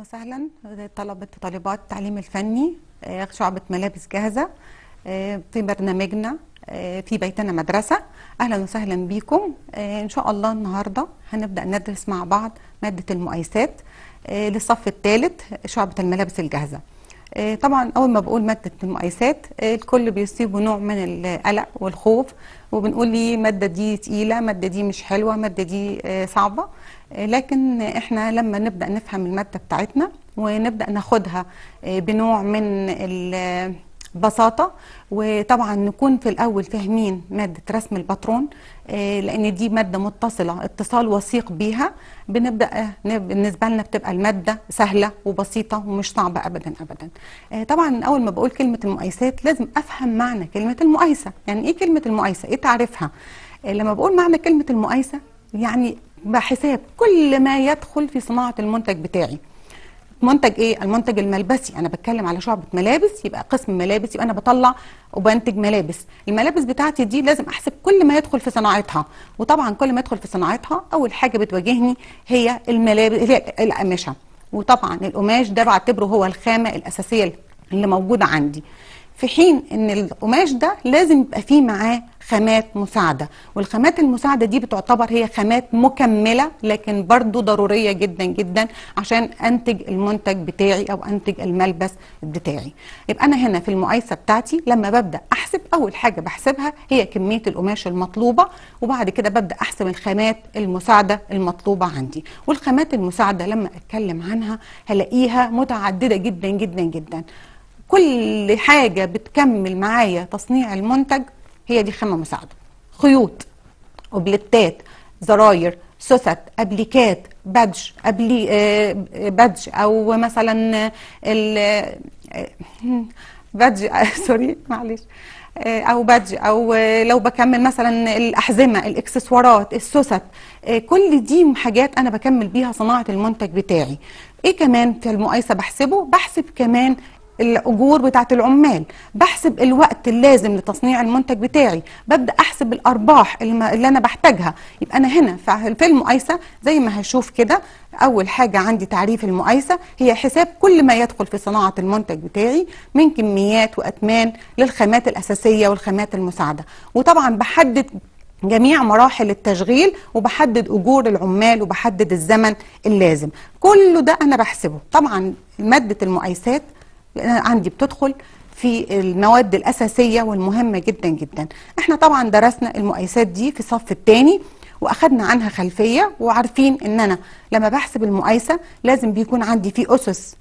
وسهلا طلبة وطالبات التعليم الفني آه، شعبة ملابس جاهزة آه، في برنامجنا آه، في بيتنا مدرسة أهلا وسهلا بكم إن شاء الله النهاردة هنبدأ ندرس مع بعض مادة المقايسات للصف الثالث شعبة الملابس الجاهزة آه، طبعا اول ما بقول ماده المقايسات آه، الكل بيصيبه نوع من القلق والخوف وبنقول لي إيه، ماده دي تقيله ماده دي مش حلوه ماده دي آه، صعبه لكن احنا لما نبدا نفهم الماده بتاعتنا ونبدا ناخدها بنوع من بساطه وطبعا نكون في الاول فاهمين ماده رسم الباترون آه، لان دي ماده متصله اتصال وثيق بيها بنبدا آه، بالنسبه لنا بتبقى الماده سهله وبسيطه ومش صعبه ابدا ابدا آه، طبعا اول ما بقول كلمه المقايسات لازم افهم معنى كلمه المقايسه يعني ايه كلمه المقايسه ايه تعريفها لما بقول معنى كلمه المقايسه يعني بحساب كل ما يدخل في صناعه المنتج بتاعي منتج ايه المنتج الملبسي انا بتكلم على شعبه ملابس يبقى قسم ملابس يبقى انا بطلع وبنتج ملابس الملابس بتاعتي دي لازم احسب كل ما يدخل في صناعتها وطبعا كل ما يدخل في صناعتها اول حاجه بتواجهني هي الملابس هي القماشه وطبعا القماش ده بعتبره هو الخامه الاساسيه اللي موجوده عندي في حين ان القماش ده لازم يبقى فيه معاه خامات مساعده والخامات المساعده دي بتعتبر هي خامات مكمله لكن برضو ضروريه جدا جدا عشان انتج المنتج بتاعي او انتج الملبس بتاعي يبقى انا هنا في المقايسه بتاعتي لما ببدا احسب اول حاجه بحسبها هي كميه القماش المطلوبه وبعد كده ببدا احسب الخامات المساعده المطلوبه عندي والخامات المساعده لما اتكلم عنها هلاقيها متعدده جدا جدا جدا كل حاجه بتكمل معايا تصنيع المنتج هي دي خامه مساعده خيوط اوبليتات زراير سوست ابليكات بادج أبلي آه بادج او مثلا ال آه، بادج سوري معلش آه، او بادج او لو بكمل مثلا الاحزمه الاكسسوارات السوست آه، كل دي حاجات انا بكمل بيها صناعه المنتج بتاعي ايه كمان في المقايسه بحسبه بحسب كمان الاجور بتاعه العمال بحسب الوقت اللازم لتصنيع المنتج بتاعي ببدا احسب الارباح اللي انا بحتاجها يبقى انا هنا في المقايسه زي ما هشوف كده اول حاجه عندي تعريف المقايسه هي حساب كل ما يدخل في صناعه المنتج بتاعي من كميات واتمان للخامات الاساسيه والخامات المساعده وطبعا بحدد جميع مراحل التشغيل وبحدد اجور العمال وبحدد الزمن اللازم كل ده انا بحسبه طبعا ماده المقايسات عندي بتدخل في المواد الاساسيه والمهمه جدا جدا احنا طبعا درسنا المؤيسات دي في الصف الثاني واخدنا عنها خلفيه وعارفين ان انا لما بحسب المؤيسة لازم بيكون عندي في اسس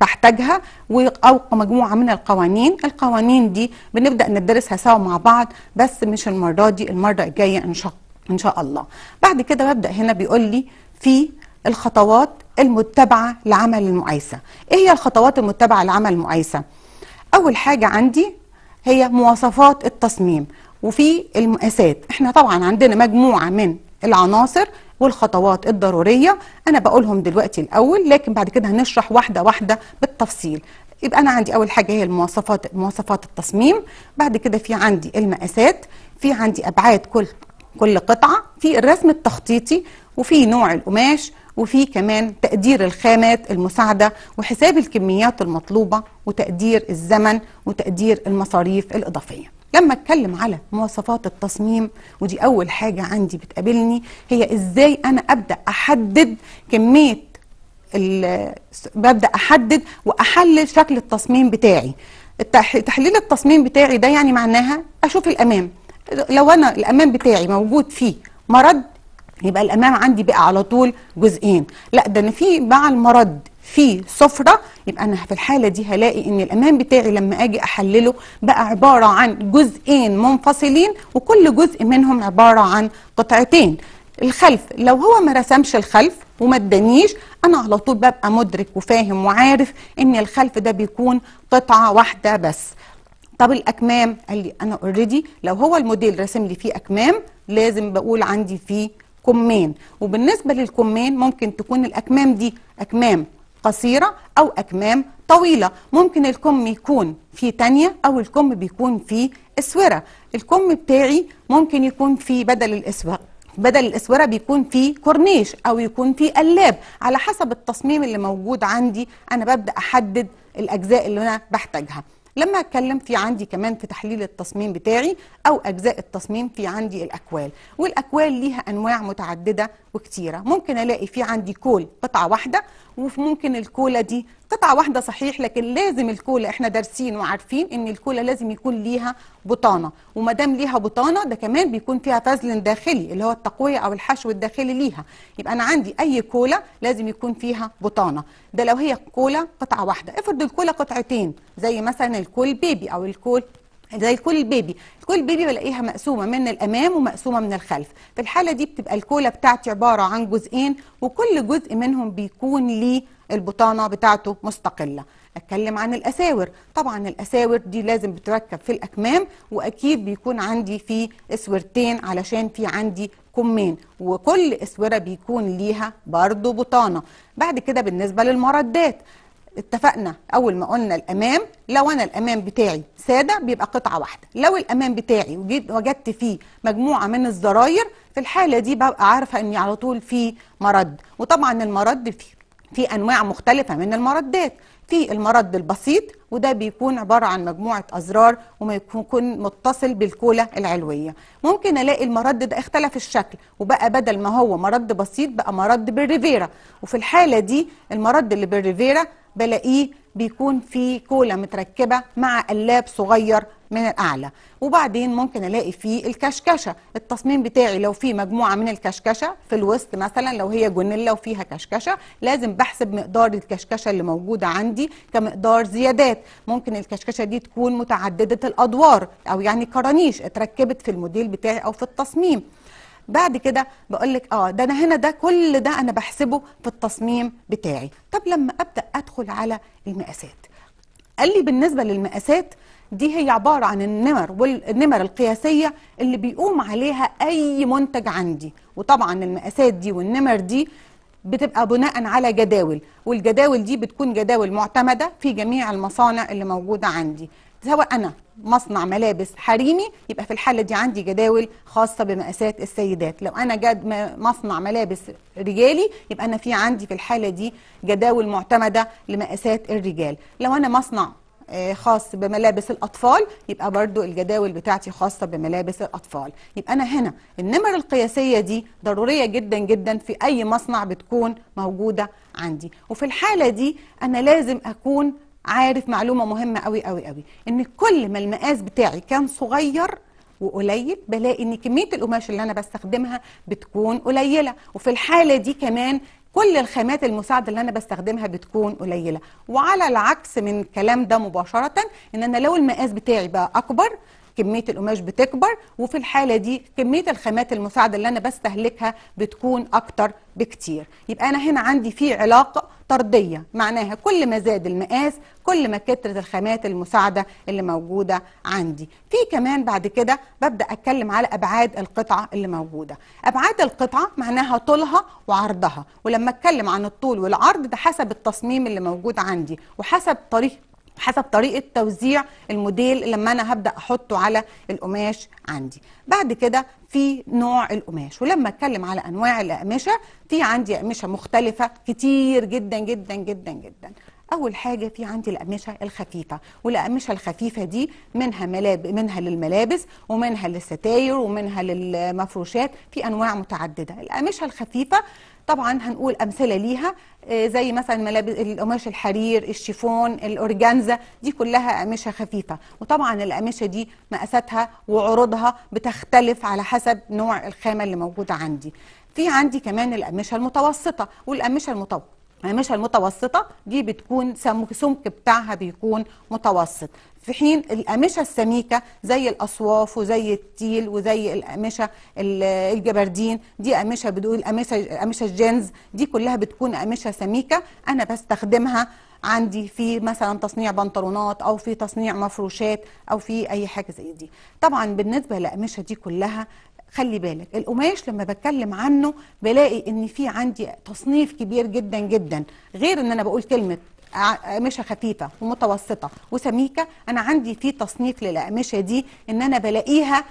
بحتاجها او مجموعه من القوانين القوانين دي بنبدا ندرسها سوا مع بعض بس مش المره دي المره الجايه ان شاء ان شاء الله بعد كده ببدا هنا بيقول لي في الخطوات المتبعة لعمل المقايسة ايه هي الخطوات المتبعة لعمل المقايسة اول حاجة عندي هي مواصفات التصميم وفي المقاسات احنا طبعا عندنا مجموعة من العناصر والخطوات الضرورية أنا بقولهم دلوقتي الأول لكن بعد كده هنشرح واحدة واحدة بالتفصيل يبقى أنا عندي أول حاجة هي المواصفات مواصفات التصميم بعد كده في عندي المقاسات في عندي أبعاد كل كل قطعة في الرسم التخطيطي وفي نوع القماش وفي كمان تقدير الخامات المساعدة وحساب الكميات المطلوبة وتقدير الزمن وتقدير المصاريف الإضافية لما اتكلم على مواصفات التصميم ودي اول حاجه عندي بتقابلني هي ازاي انا ابدا احدد كميه ببدا احدد واحلل شكل التصميم بتاعي تحليل التصميم بتاعي ده يعني معناها اشوف الامام لو انا الامام بتاعي موجود فيه مرض يبقى الامام عندي بقى على طول جزئين لا ده انا في مع المرض في صفرة يبقى انا في الحاله دي هلاقي ان الامام بتاعي لما اجي احلله بقى عباره عن جزئين منفصلين وكل جزء منهم عباره عن قطعتين الخلف لو هو ما رسمش الخلف وما ادانيش انا على طول ببقى مدرك وفاهم وعارف ان الخلف ده بيكون قطعه واحده بس طب الاكمام قال لي انا اوريدي لو هو الموديل راسم لي فيه اكمام لازم بقول عندي فيه كمين وبالنسبة للكمين ممكن تكون الأكمام دي أكمام قصيرة أو أكمام طويلة ممكن الكم يكون في تانية أو الكم بيكون في اسورة الكم بتاعي ممكن يكون في بدل الاسورة بدل الاسوره بيكون في كورنيش او يكون في قلاب على حسب التصميم اللي موجود عندي انا ببدا احدد الاجزاء اللي انا بحتاجها لما اتكلم في عندي كمان في تحليل التصميم بتاعي او اجزاء التصميم في عندي الاكوال والاكوال ليها انواع متعدده وكتيره ممكن الاقي في عندي كول قطعه واحده وممكن الكوله دي قطعه واحده صحيح لكن لازم الكولا احنا دارسين وعارفين ان الكولا لازم يكون ليها بطانه وما دام ليها بطانه ده كمان بيكون فيها فازل داخلي اللي هو التقويه او الحشو الداخلي ليها يبقى انا عندي اي كولا لازم يكون فيها بطانه ده لو هي كولا قطعه واحده افرض الكولا قطعتين زي مثلا الكول بيبي او الكول زي الكول بيبي الكول بيبي بلاقيها مقسومه من الامام ومقسومه من الخلف في الحاله دي بتبقى الكولا بتاعتي عباره عن جزئين وكل جزء منهم بيكون ليه البطانه بتاعته مستقله اتكلم عن الاساور طبعا الاساور دي لازم بتركب في الاكمام واكيد بيكون عندي في اسورتين علشان في عندي كمين وكل اسوره بيكون ليها برضو بطانه بعد كده بالنسبه للمردات اتفقنا اول ما قلنا الامام لو انا الامام بتاعي ساده بيبقى قطعه واحده لو الامام بتاعي وجدت فيه مجموعه من الزراير في الحاله دي ببقى عارفه اني على طول في مرد وطبعا المرد فيه في انواع مختلفه من المردات في المرد البسيط وده بيكون عباره عن مجموعه ازرار وما يكون متصل بالكولا العلويه ممكن الاقي المرد ده اختلف الشكل وبقى بدل ما هو مرد بسيط بقى مرد بالريفيرا وفي الحاله دي المرد اللي بالريفيرا بلاقيه بيكون في كولا متركبه مع قلاب صغير من الاعلى وبعدين ممكن الاقي فيه الكشكشه التصميم بتاعي لو في مجموعه من الكشكشه في الوسط مثلا لو هي جونيلا وفيها كشكشه لازم بحسب مقدار الكشكشه اللي موجوده عندي كمقدار زيادات ممكن الكشكشه دي تكون متعدده الادوار او يعني كرانيش اتركبت في الموديل بتاعي او في التصميم بعد كده بقول لك اه ده انا هنا ده كل ده انا بحسبه في التصميم بتاعي طب لما ابدا ادخل على المقاسات قال لي بالنسبه للمقاسات دي هي عبارة عن النمر والنمر القياسية اللي بيقوم عليها أي منتج عندي وطبعا المقاسات دي والنمر دي بتبقى بناء على جداول والجداول دي بتكون جداول معتمدة في جميع المصانع اللي موجودة عندي سواء أنا مصنع ملابس حريمي يبقى في الحالة دي عندي جداول خاصة بمقاسات السيدات لو أنا جاد مصنع ملابس رجالي يبقى أنا في عندي في الحالة دي جداول معتمدة لمقاسات الرجال لو أنا مصنع آه، خاص بملابس الأطفال يبقى برضو الجداول بتاعتي خاصة بملابس الأطفال يبقى أنا هنا النمر القياسية دي ضرورية جدا جدا في أي مصنع بتكون موجودة عندي وفي الحالة دي أنا لازم أكون عارف معلومة مهمة قوي قوي قوي إن كل ما المقاس بتاعي كان صغير وقليل بلاقي ان كميه القماش اللي انا بستخدمها بتكون قليله وفي الحاله دي كمان كل الخامات المساعده اللي انا بستخدمها بتكون قليله وعلى العكس من الكلام ده مباشره ان انا لو المقاس بتاعي بقى اكبر كميه القماش بتكبر وفي الحاله دي كميه الخامات المساعده اللي انا بستهلكها بتكون اكتر بكتير يبقى انا هنا عندي في علاقه طرديه معناها كل ما زاد المقاس كل ما كترت الخامات المساعده اللي موجوده عندي في كمان بعد كده ببدا اتكلم على ابعاد القطعه اللي موجوده ابعاد القطعه معناها طولها وعرضها ولما اتكلم عن الطول والعرض ده حسب التصميم اللي موجود عندي وحسب طريقه حسب طريقه توزيع الموديل لما انا هبدا احطه على القماش عندي بعد كده في نوع القماش ولما اتكلم على انواع الاقمشه في عندي اقمشه مختلفه كتير جدا جدا جدا جدا اول حاجه في عندي الاقمشه الخفيفه والاقمشه الخفيفه دي منها ملاب منها للملابس ومنها للستاير ومنها للمفروشات في انواع متعدده الاقمشه الخفيفه طبعا هنقول امثله ليها آه، زي مثلا ملابس القماش الحرير الشيفون الاورجانزا دي كلها اقمشه خفيفه وطبعا الاقمشه دي مقاساتها وعروضها بتختلف على حسب نوع الخامه اللي موجوده عندي في عندي كمان الاقمشه المتوسطه والاقمشه المتوسطه هامشها المتوسطة دي بتكون سمك بتاعها بيكون متوسط في حين الأمشة السميكة زي الأصواف وزي التيل وزي الأمشة الجبردين دي أمشة بتقول أمشة أمشة الجينز دي كلها بتكون أمشة سميكة أنا بستخدمها عندي في مثلا تصنيع بنطلونات او في تصنيع مفروشات او في اي حاجه زي دي طبعا بالنسبه للاقمشه دي كلها خلي بالك القماش لما بتكلم عنه بلاقي ان في عندي تصنيف كبير جدا جدا غير ان انا بقول كلمه قماشه خفيفه ومتوسطه وسميكه انا عندي في تصنيف للاقمشه دي ان انا بلاقيها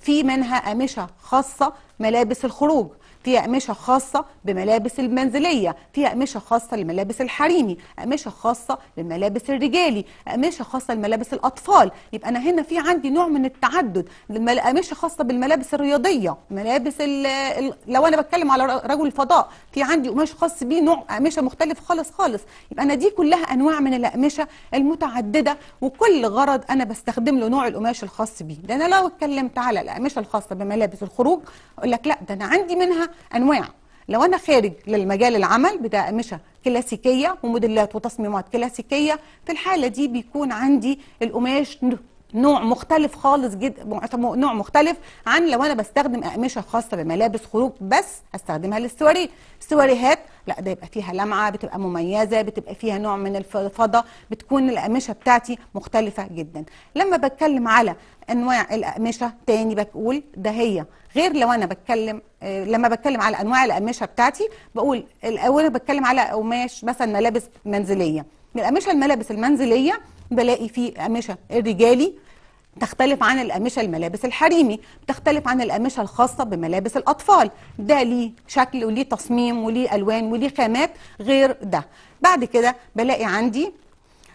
في منها قماشه خاصة ملابس الخروج في أقمشة خاصة بملابس المنزلية في أقمشة خاصة لملابس الحريمي أقمشة خاصة للملابس الرجالي أقمشة خاصة لملابس الأطفال يبقى أنا هنا في عندي نوع من التعدد أقمشة خاصة بالملابس الرياضية ملابس الـ الـ لو أنا بتكلم على رجل الفضاء في عندي قماش خاص بيه نوع أقمشة مختلف خالص خالص يبقى أنا دي كلها أنواع من الأقمشة المتعددة وكل غرض أنا بستخدم له نوع القماش الخاص بيه ده أنا لو اتكلمت على الأقمشة الخاصة بملابس الخروج أقول لك لا ده أنا عندي منها انواع لو انا خارج للمجال العمل بتاع اقمشه كلاسيكيه وموديلات وتصميمات كلاسيكيه في الحاله دي بيكون عندي القماش نوع مختلف خالص جدا نوع مختلف عن لو انا بستخدم اقمشه خاصه بملابس خروج بس استخدمها للسواري السواريهات لا ده يبقى فيها لمعه بتبقى مميزه بتبقى فيها نوع من الفضفضه بتكون الاقمشه بتاعتي مختلفه جدا لما بتكلم على انواع الاقمشه تاني بقول ده هي غير لو انا بتكلم آه، لما بتكلم على انواع الاقمشه بتاعتي بقول الاول بتكلم على قماش مثلا ملابس منزليه من الاقمشه الملابس المنزليه بلاقي فيه قماشه الرجالي تختلف عن الأمشة الملابس الحريمي بتختلف عن الأمشة الخاصة بملابس الأطفال ده ليه شكل وليه تصميم وليه ألوان وليه خامات غير ده بعد كده بلاقي عندي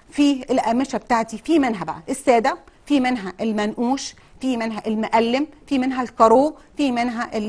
في الأمشة بتاعتي في منها بقى السادة في منها المنقوش في منها المقلم في منها الكارو في منها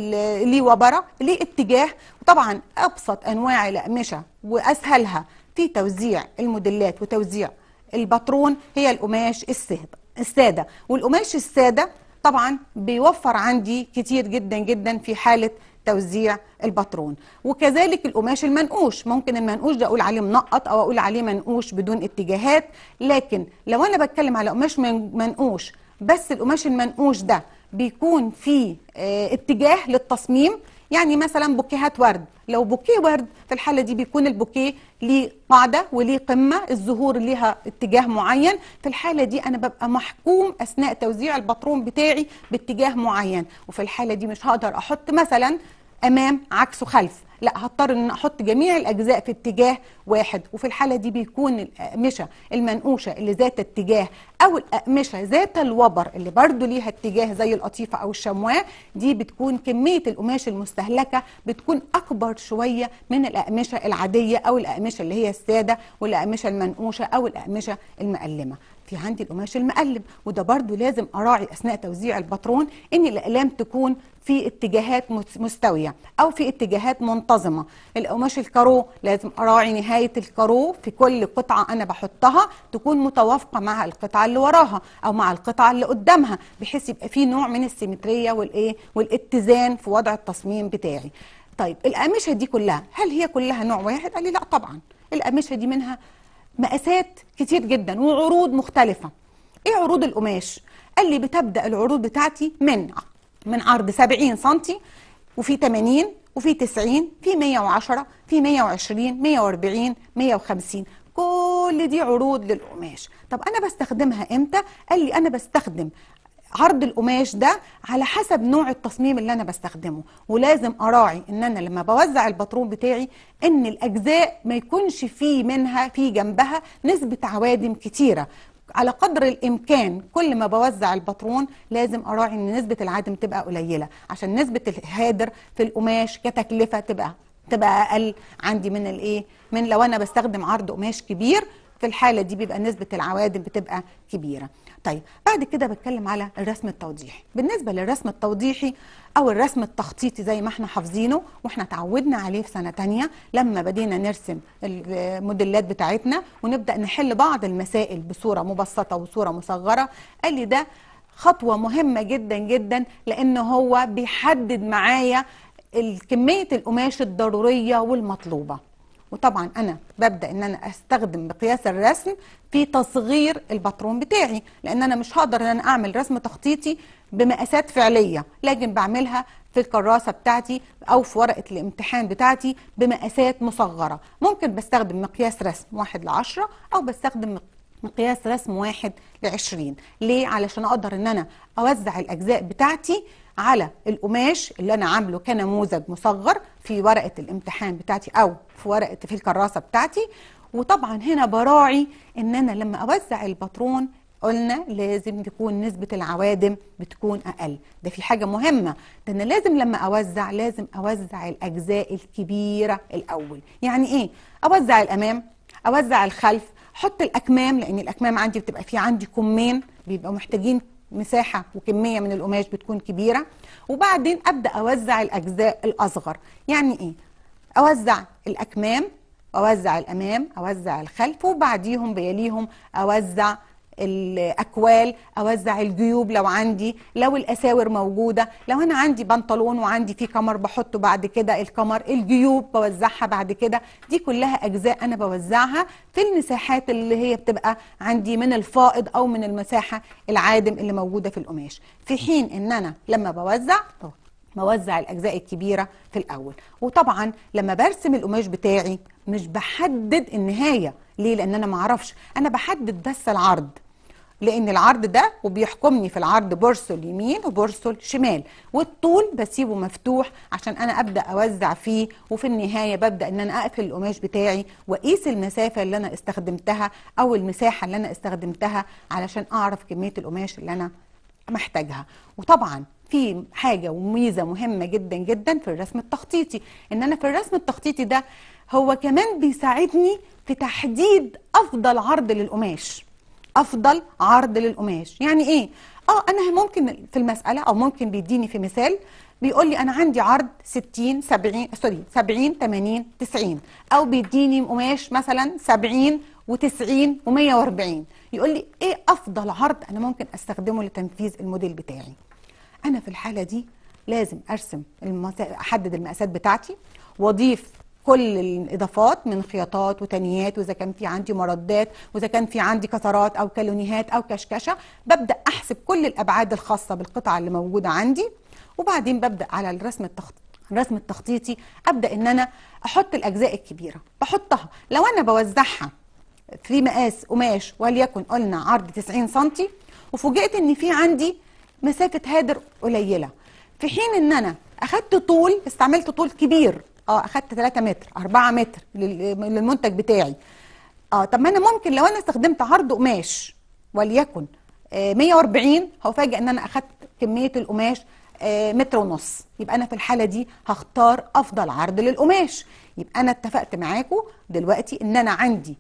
ليه وبره ليه اتجاه وطبعا ابسط انواع الاقمشه واسهلها في توزيع الموديلات وتوزيع الباترون هي القماش السهب الساده والقماش الساده طبعا بيوفر عندي كتير جدا جدا في حاله توزيع الباترون وكذلك القماش المنقوش ممكن المنقوش ده اقول عليه منقط او اقول عليه منقوش بدون اتجاهات لكن لو انا بتكلم على قماش منقوش بس القماش المنقوش ده بيكون فيه آه، اتجاه للتصميم يعني مثلا بوكيهات ورد لو بوكيه ورد في الحاله دي بيكون البوكيه ليه قاعده وليه قمه الزهور ليها اتجاه معين في الحاله دي انا ببقى محكوم اثناء توزيع البطرون بتاعي باتجاه معين وفي الحاله دي مش هقدر احط مثلا امام عكسه خلف لا هضطر ان احط جميع الاجزاء في اتجاه واحد وفي الحاله دي بيكون الاقمشه المنقوشه اللي ذات اتجاه او الاقمشه ذات الوبر اللي برضو ليها اتجاه زي القطيفه او الشمواه دي بتكون كميه القماش المستهلكه بتكون اكبر شويه من الاقمشه العاديه او الاقمشه اللي هي الساده والاقمشه المنقوشه او الاقمشه المقلمه في عندي القماش المقلب وده برضو لازم اراعي اثناء توزيع الباترون ان الاقلام تكون في اتجاهات مستويه او في اتجاهات منتظمه القماش الكارو لازم اراعي نهايه الكارو في كل قطعه انا بحطها تكون متوافقه مع القطعه اللي وراها او مع القطعه اللي قدامها بحيث يبقى في نوع من السيمتريه والايه والاتزان في وضع التصميم بتاعي طيب القماشه دي كلها هل هي كلها نوع واحد قال لي لا طبعا القماشه دي منها مقاسات كتير جدا وعروض مختلفة ايه عروض القماش قال لي بتبدأ العروض بتاعتي من من عرض 70 سنتي وفي 80 وفي 90 في 110 في 120 140 150 كل دي عروض للقماش طب انا بستخدمها امتى قال لي انا بستخدم عرض القماش ده على حسب نوع التصميم اللي انا بستخدمه ولازم اراعي ان انا لما بوزع الباترون بتاعي ان الاجزاء ما يكونش فيه منها في جنبها نسبه عوادم كتيره على قدر الامكان كل ما بوزع الباترون لازم اراعي ان نسبه العدم تبقى قليله عشان نسبه الهادر في القماش كتكلفه تبقى تبقى اقل عندي من الايه من لو انا بستخدم عرض قماش كبير في الحاله دي بيبقى نسبه العوادم بتبقى كبيره طيب بعد كده بتكلم على الرسم التوضيحي بالنسبه للرسم التوضيحي او الرسم التخطيطي زي ما احنا حافظينه واحنا اتعودنا عليه في سنه تانية لما بدينا نرسم الموديلات بتاعتنا ونبدا نحل بعض المسائل بصوره مبسطه وصوره مصغره قال لي ده خطوه مهمه جدا جدا لان هو بيحدد معايا كميه القماش الضروريه والمطلوبه وطبعا انا ببدا ان انا استخدم مقياس الرسم في تصغير الباترون بتاعي لان انا مش هقدر ان انا اعمل رسم تخطيطي بمقاسات فعليه لكن بعملها في الكراسه بتاعتي او في ورقه الامتحان بتاعتي بمقاسات مصغره ممكن بستخدم مقياس رسم 1 ل 10 او بستخدم مقياس رسم 1 ل 20 ليه علشان اقدر ان انا اوزع الاجزاء بتاعتي على القماش اللي انا عامله كنموذج مصغر في ورقه الامتحان بتاعتي او في ورقه في الكراسه بتاعتي وطبعا هنا براعي ان انا لما اوزع الباترون قلنا لازم تكون نسبة العوادم بتكون أقل ده في حاجة مهمة ده أنا لازم لما أوزع لازم أوزع الأجزاء الكبيرة الأول يعني إيه؟ أوزع الأمام أوزع الخلف أحط الأكمام لأن الأكمام عندي بتبقى في عندي كمين بيبقوا محتاجين مساحه وكميه من القماش بتكون كبيره وبعدين ابدا اوزع الاجزاء الاصغر يعني ايه اوزع الاكمام اوزع الامام اوزع الخلف وبعديهم بيليهم اوزع الاكوال اوزع الجيوب لو عندي لو الاساور موجوده لو انا عندي بنطلون وعندي فيه كمر بحطه بعد كده الكمر الجيوب بوزعها بعد كده دي كلها اجزاء انا بوزعها في المساحات اللي هي بتبقى عندي من الفائض او من المساحه العادم اللي موجوده في القماش في حين ان انا لما بوزع بوزع الاجزاء الكبيره في الاول وطبعا لما برسم القماش بتاعي مش بحدد النهايه ليه لان انا معرفش انا بحدد بس العرض لان العرض ده وبيحكمني في العرض برسل يمين وبرسل شمال والطول بسيبه مفتوح عشان انا ابدا اوزع فيه وفي النهايه ببدا ان انا اقفل القماش بتاعي واقيس المسافه اللي انا استخدمتها او المساحه اللي انا استخدمتها علشان اعرف كميه القماش اللي انا محتاجها وطبعا في حاجه وميزه مهمه جدا جدا في الرسم التخطيطي ان انا في الرسم التخطيطي ده هو كمان بيساعدني في تحديد افضل عرض للقماش افضل عرض للقماش يعني ايه اه انا ممكن في المساله او ممكن بيديني في مثال بيقول لي انا عندي عرض 60 70 سوري 70 80 90 او بيديني قماش مثلا 70 و90 و140 يقول لي ايه افضل عرض انا ممكن استخدمه لتنفيذ الموديل بتاعي انا في الحاله دي لازم ارسم المسا... احدد المقاسات بتاعتي واضيف كل الاضافات من خياطات وتنيات واذا كان في عندي مردات واذا كان في عندي كسرات او كالونيهات او كشكشه ببدا احسب كل الابعاد الخاصه بالقطعه اللي موجوده عندي وبعدين ببدا على الرسم التخطيط الرسم التخطيطي ابدا ان انا احط الاجزاء الكبيره بحطها لو انا بوزعها في مقاس قماش وليكن قلنا عرض 90 سم وفوجئت ان في عندي مسافه هادر قليله في حين ان انا اخدت طول استعملت طول كبير اه اخدت 3 متر 4 متر للمنتج بتاعي اه طب ما انا ممكن لو انا استخدمت عرض قماش وليكن آه 140 هفاجئ ان انا اخدت كميه القماش آه متر ونص يبقى انا في الحاله دي هختار افضل عرض للقماش يبقى انا اتفقت معاكم دلوقتي ان انا عندي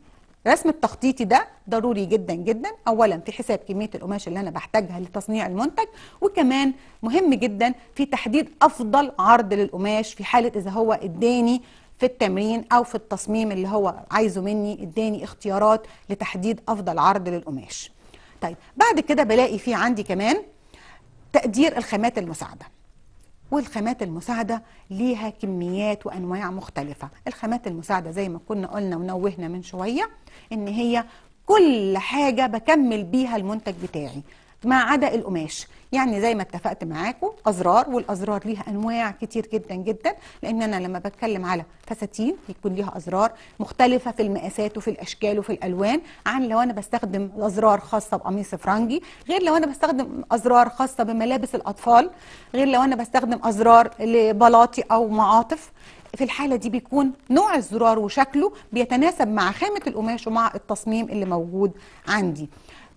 رسم التخطيطي ده ضروري جدا جدا اولا في حساب كميه القماش اللي انا بحتاجها لتصنيع المنتج وكمان مهم جدا في تحديد افضل عرض للقماش في حاله اذا هو اداني في التمرين او في التصميم اللي هو عايزه مني اداني اختيارات لتحديد افضل عرض للقماش طيب بعد كده بلاقي في عندي كمان تقدير الخامات المساعده والخامات المساعدة ليها كميات وأنواع مختلفة الخامات المساعدة زي ما كنا قلنا ونوهنا من شوية إن هي كل حاجة بكمل بيها المنتج بتاعي ما عدا القماش يعني زي ما اتفقت معاكم ازرار والازرار ليها انواع كتير جدا جدا لان انا لما بتكلم على فساتين بيكون ليها ازرار مختلفه في المقاسات وفي الاشكال وفي الالوان عن لو انا بستخدم ازرار خاصه بقميص فرنجي غير لو انا بستخدم ازرار خاصه بملابس الاطفال غير لو انا بستخدم ازرار لبلاطي او معاطف في الحالة دي بيكون نوع الزرار وشكله بيتناسب مع خامة القماش ومع التصميم اللي موجود عندي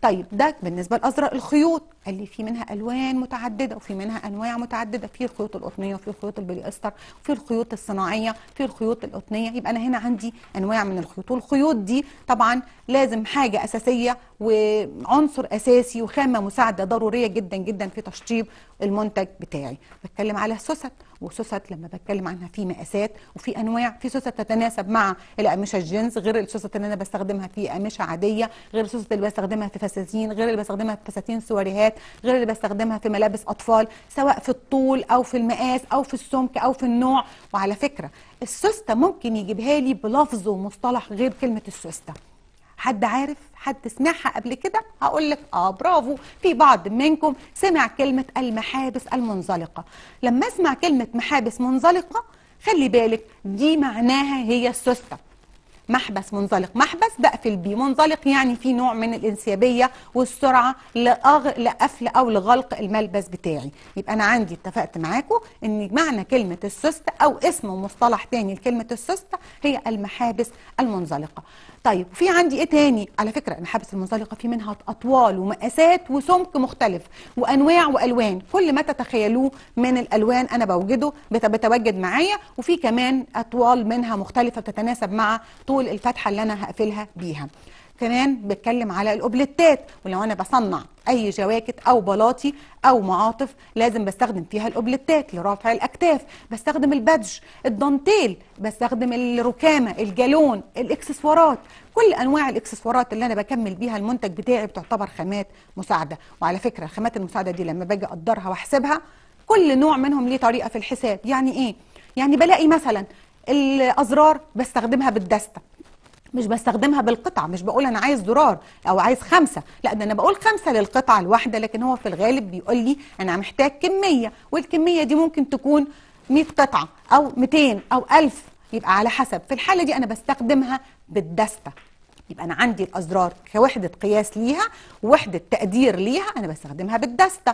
طيب ده بالنسبه لازرق الخيوط قال لي في منها الوان متعدده وفي منها انواع متعدده في الخيوط القطنيه وفي الخيوط البوليستر وفي الخيوط الصناعيه في الخيوط القطنيه يبقى انا هنا عندي انواع من الخيوط والخيوط دي طبعا لازم حاجه اساسيه وعنصر اساسي وخامه مساعده ضروريه جدا جدا في تشطيب المنتج بتاعي بتكلم على السوست وسوست لما بتكلم عنها في مقاسات وفي انواع في سوست تتناسب مع الاقمشه الجينز غير السوست اللي انا بستخدمها في اقمشه عاديه غير السوست اللي بستخدمها في فساتين غير اللي بستخدمها في فساتين سواريهات غير اللي بستخدمها في ملابس اطفال سواء في الطول او في المقاس او في السمك او في النوع وعلى فكره السوسته ممكن يجيبها لي بلفظ ومصطلح غير كلمه السوسته حد عارف حد سمعها قبل كده هقول لك اه برافو في بعض منكم سمع كلمه المحابس المنزلقه لما اسمع كلمه محابس منزلقه خلي بالك دي معناها هي السوسته محبس منزلق محبس بقفل بيه منزلق يعني في نوع من الانسيابيه والسرعه لأغ... لقفل او لغلق الملبس بتاعي يبقى انا عندي اتفقت معاكم ان معنى كلمه السست او اسم ومصطلح تاني لكلمه السست هي المحابس المنزلقه طيب في عندي ايه تاني على فكره المحابس المنزلقه في منها اطوال ومقاسات وسمك مختلف وانواع والوان كل ما تتخيلوه من الالوان انا بوجده بتواجد معايا وفي كمان اطوال منها مختلفه بتتناسب مع طول الفتحه اللي انا هقفلها بيها كمان بتكلم على الاوبليتات ولو انا بصنع اي جواكت او بلاطي او معاطف لازم بستخدم فيها الاوبليتات لرفع الاكتاف بستخدم البادج الدانتيل بستخدم الركامه الجالون الاكسسوارات كل انواع الاكسسوارات اللي انا بكمل بيها المنتج بتاعي بتعتبر خامات مساعده وعلى فكره الخامات المساعده دي لما باجي اقدرها واحسبها كل نوع منهم ليه طريقه في الحساب يعني ايه يعني بلاقي مثلا الازرار بستخدمها بالدسته مش بستخدمها بالقطعة مش بقول أنا عايز زرار أو عايز خمسة لا ده أنا بقول خمسة للقطعة الواحدة لكن هو في الغالب بيقول لي أنا محتاج كمية والكمية دي ممكن تكون 100 قطعة أو 200 أو 1000 يبقى على حسب في الحالة دي أنا بستخدمها بالدستة يبقى أنا عندي الأزرار كوحدة قياس ليها ووحدة تقدير ليها أنا بستخدمها بالدستة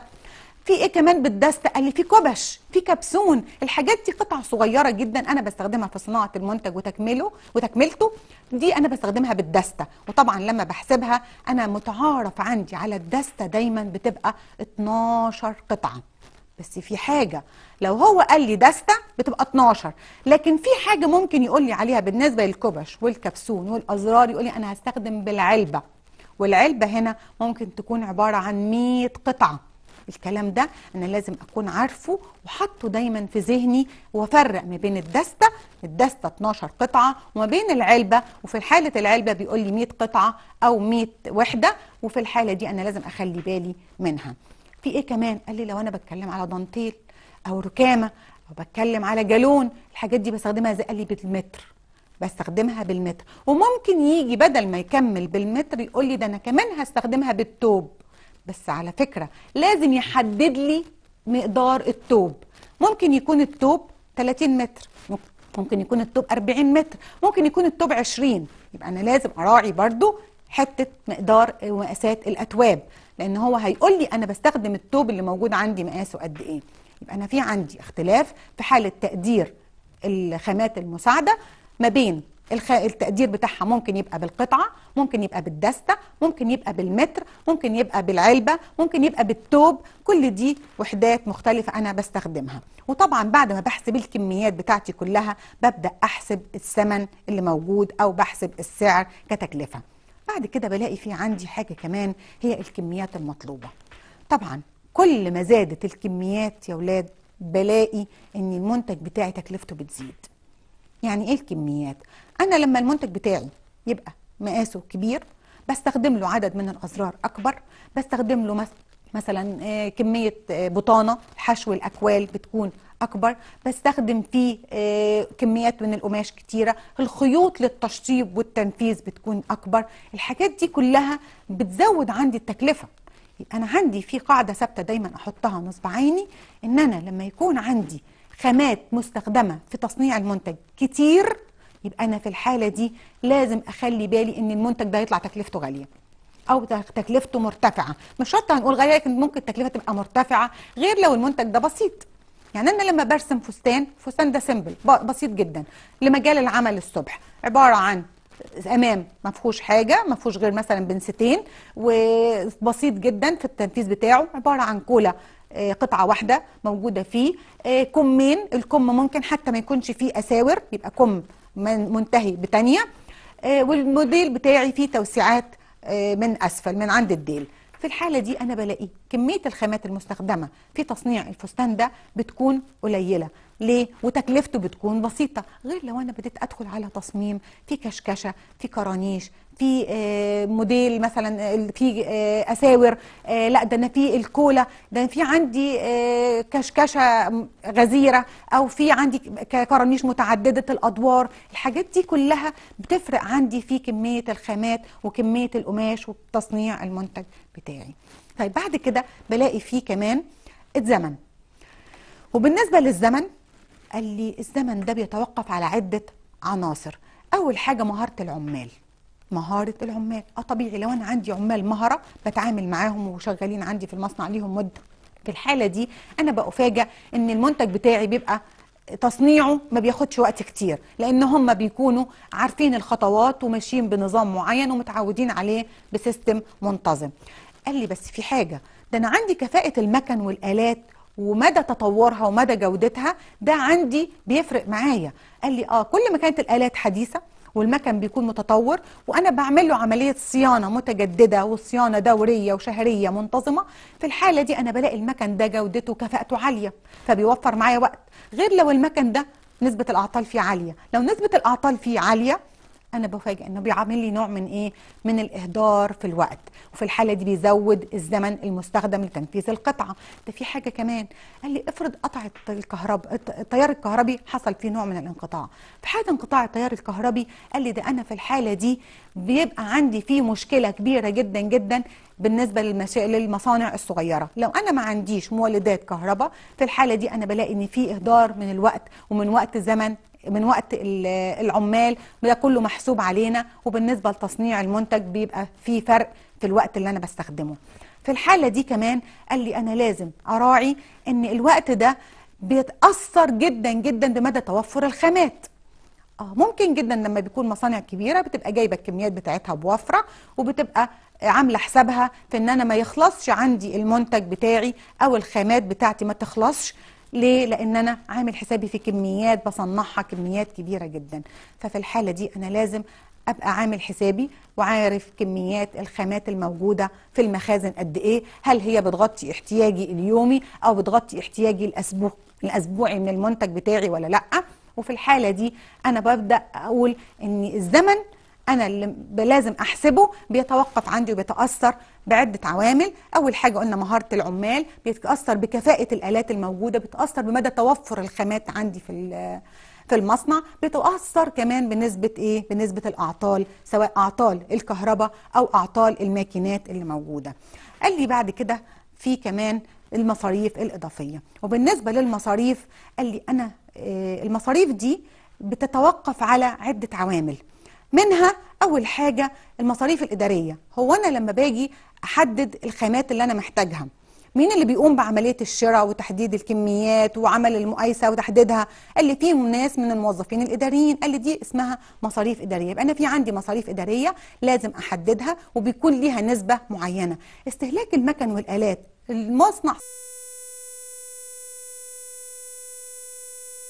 في ايه كمان بالدست قال لي في كبش في كبسون الحاجات دي قطع صغيره جدا انا بستخدمها في صناعه المنتج وتكمله وتكملته دي انا بستخدمها بالدسته وطبعا لما بحسبها انا متعارف عندي على الدسته دايما بتبقى 12 قطعه بس في حاجه لو هو قال لي دسته بتبقى 12 لكن في حاجه ممكن يقول لي عليها بالنسبه للكبش والكبسون والازرار يقول لي انا هستخدم بالعلبه والعلبه هنا ممكن تكون عباره عن 100 قطعه الكلام ده انا لازم اكون عارفه وحاطه دايما في ذهني وافرق ما بين الدسته الدسته 12 قطعه وما بين العلبه وفي حاله العلبه بيقول لي 100 قطعه او 100 وحده وفي الحاله دي انا لازم اخلي بالي منها في ايه كمان قال لي لو انا بتكلم على دانتيل او ركامه او بتكلم على جالون الحاجات دي بستخدمها زي قال لي بالمتر بستخدمها بالمتر وممكن يجي بدل ما يكمل بالمتر يقول لي ده انا كمان هستخدمها بالتوب بس على فكرة لازم يحدد لي مقدار التوب ممكن يكون التوب 30 متر ممكن يكون التوب 40 متر ممكن يكون التوب 20 يبقى أنا لازم أراعي برضو حتة مقدار ومقاسات الأتواب لأن هو هيقول لي أنا بستخدم التوب اللي موجود عندي مقاسه قد إيه يبقى أنا في عندي اختلاف في حالة تقدير الخامات المساعدة ما بين التقدير بتاعها ممكن يبقى بالقطعه ممكن يبقى بالدسته ممكن يبقى بالمتر ممكن يبقى بالعلبه ممكن يبقى بالتوب كل دي وحدات مختلفه انا بستخدمها وطبعا بعد ما بحسب الكميات بتاعتي كلها ببدا احسب الثمن اللي موجود او بحسب السعر كتكلفه بعد كده بلاقي في عندي حاجه كمان هي الكميات المطلوبه طبعا كل ما زادت الكميات يا ولاد بلاقي ان المنتج بتاعي تكلفته بتزيد يعني ايه الكميات انا لما المنتج بتاعي يبقى مقاسه كبير بستخدم له عدد من الازرار اكبر بستخدم له مثلا آه، كميه آه، بطانه حشو الاكوال بتكون اكبر بستخدم فيه آه، كميات من القماش كتيره الخيوط للتشطيب والتنفيذ بتكون اكبر الحاجات دي كلها بتزود عندي التكلفه انا عندي في قاعده ثابته دايما احطها نصب عيني ان انا لما يكون عندي خامات مستخدمه في تصنيع المنتج كتير يبقى انا في الحاله دي لازم اخلي بالي ان المنتج ده يطلع تكلفته غاليه او تكلفته مرتفعه مش شرط هنقول غاليه لكن ممكن التكلفه تبقى مرتفعه غير لو المنتج ده بسيط يعني انا لما برسم فستان فستان ده سيمبل بسيط جدا لمجال العمل الصبح عباره عن امام ما فيهوش حاجه ما فيهوش غير مثلا بنستين وبسيط جدا في التنفيذ بتاعه عباره عن كولا آه، قطعه واحده موجوده فيه آه، كمين الكم ممكن حتى ما يكونش فيه اساور يبقى كم منتهي بتانية آه، والموديل بتاعي فيه توسيعات آه، من أسفل من عند الديل في الحالة دي أنا بلاقي كمية الخامات المستخدمة في تصنيع الفستان ده بتكون قليلة ليه؟ وتكلفته بتكون بسيطة غير لو أنا بديت أدخل على تصميم في كشكشة في كرانيش في آه، موديل مثلا آه، في آه، اساور لا ده انا في الكولا ده أنا في عندي كشكشه غزيره او في عندي كرانيش متعدده الادوار الحاجات دي كلها بتفرق عندي في كميه الخامات وكميه القماش وتصنيع المنتج بتاعي طيب بعد كده بلاقي فيه كمان الزمن وبالنسبه للزمن قال لي الزمن ده بيتوقف على عده عناصر اول حاجه مهاره العمال مهاره العمال اه طبيعي لو انا عندي عمال مهره بتعامل معاهم وشغالين عندي في المصنع ليهم مده في الحاله دي انا بفاجئ ان المنتج بتاعي بيبقى تصنيعه ما بياخدش وقت كتير لان هم بيكونوا عارفين الخطوات وماشيين بنظام معين ومتعودين عليه بسيستم منتظم قال لي بس في حاجه ده انا عندي كفاءه المكن والالات ومدى تطورها ومدى جودتها ده عندي بيفرق معايا قال لي اه كل ما كانت الالات حديثه والمكن بيكون متطور وانا بعمل له عمليه صيانه متجدده وصيانه دوريه وشهريه منتظمه في الحاله دي انا بلاقي المكن ده جودته وكفاءته عاليه فبيوفر معايا وقت غير لو المكن ده نسبه الاعطال فيه عاليه لو نسبه الاعطال فيه عاليه انا بفاجئ انه بيعمل لي نوع من ايه من الاهدار في الوقت وفي الحاله دي بيزود الزمن المستخدم لتنفيذ القطعه ده في حاجه كمان قال لي افرض قطعت الكهرباء التيار الكهربي حصل فيه نوع من الانقطاع في حاله انقطاع التيار الكهربي قال لي ده انا في الحاله دي بيبقى عندي فيه مشكله كبيره جدا جدا بالنسبه للمصانع الصغيره لو انا ما عنديش مولدات كهرباء في الحاله دي انا بلاقي ان في اهدار من الوقت ومن وقت زمن من وقت العمال ده كله محسوب علينا وبالنسبه لتصنيع المنتج بيبقى في فرق في الوقت اللي انا بستخدمه في الحاله دي كمان قال لي انا لازم اراعي ان الوقت ده بيتاثر جدا جدا بمدى توفر الخامات اه ممكن جدا لما بيكون مصانع كبيره بتبقى جايبه الكميات بتاعتها بوفره وبتبقى عامله حسابها في ان انا ما يخلصش عندي المنتج بتاعي او الخامات بتاعتي ما تخلصش ليه لان انا عامل حسابي في كميات بصنعها كميات كبيره جدا ففي الحاله دي انا لازم ابقى عامل حسابي وعارف كميات الخامات الموجوده في المخازن قد ايه هل هي بتغطي احتياجي اليومي او بتغطي احتياجي الاسبوع الاسبوعي من المنتج بتاعي ولا لا وفي الحاله دي انا ببدا اقول ان الزمن انا اللي لازم احسبه بيتوقف عندي وبيتاثر بعده عوامل اول حاجه قلنا مهاره العمال بيتاثر بكفاءه الالات الموجوده بتاثر بمدى توفر الخامات عندي في في المصنع بتؤثر كمان بنسبه ايه بنسبه الاعطال سواء اعطال الكهرباء او اعطال الماكينات اللي موجوده قال لي بعد كده في كمان المصاريف الاضافيه وبالنسبه للمصاريف قال لي انا آه، المصاريف دي بتتوقف على عده عوامل منها اول حاجه المصاريف الاداريه هو انا لما باجي احدد الخامات اللي انا محتاجها مين اللي بيقوم بعمليه الشراء وتحديد الكميات وعمل المقايسه وتحديدها قال لي في ناس من الموظفين الاداريين قال لي دي اسمها مصاريف اداريه يبقى انا في عندي مصاريف اداريه لازم احددها وبيكون ليها نسبه معينه استهلاك المكن والالات المصنع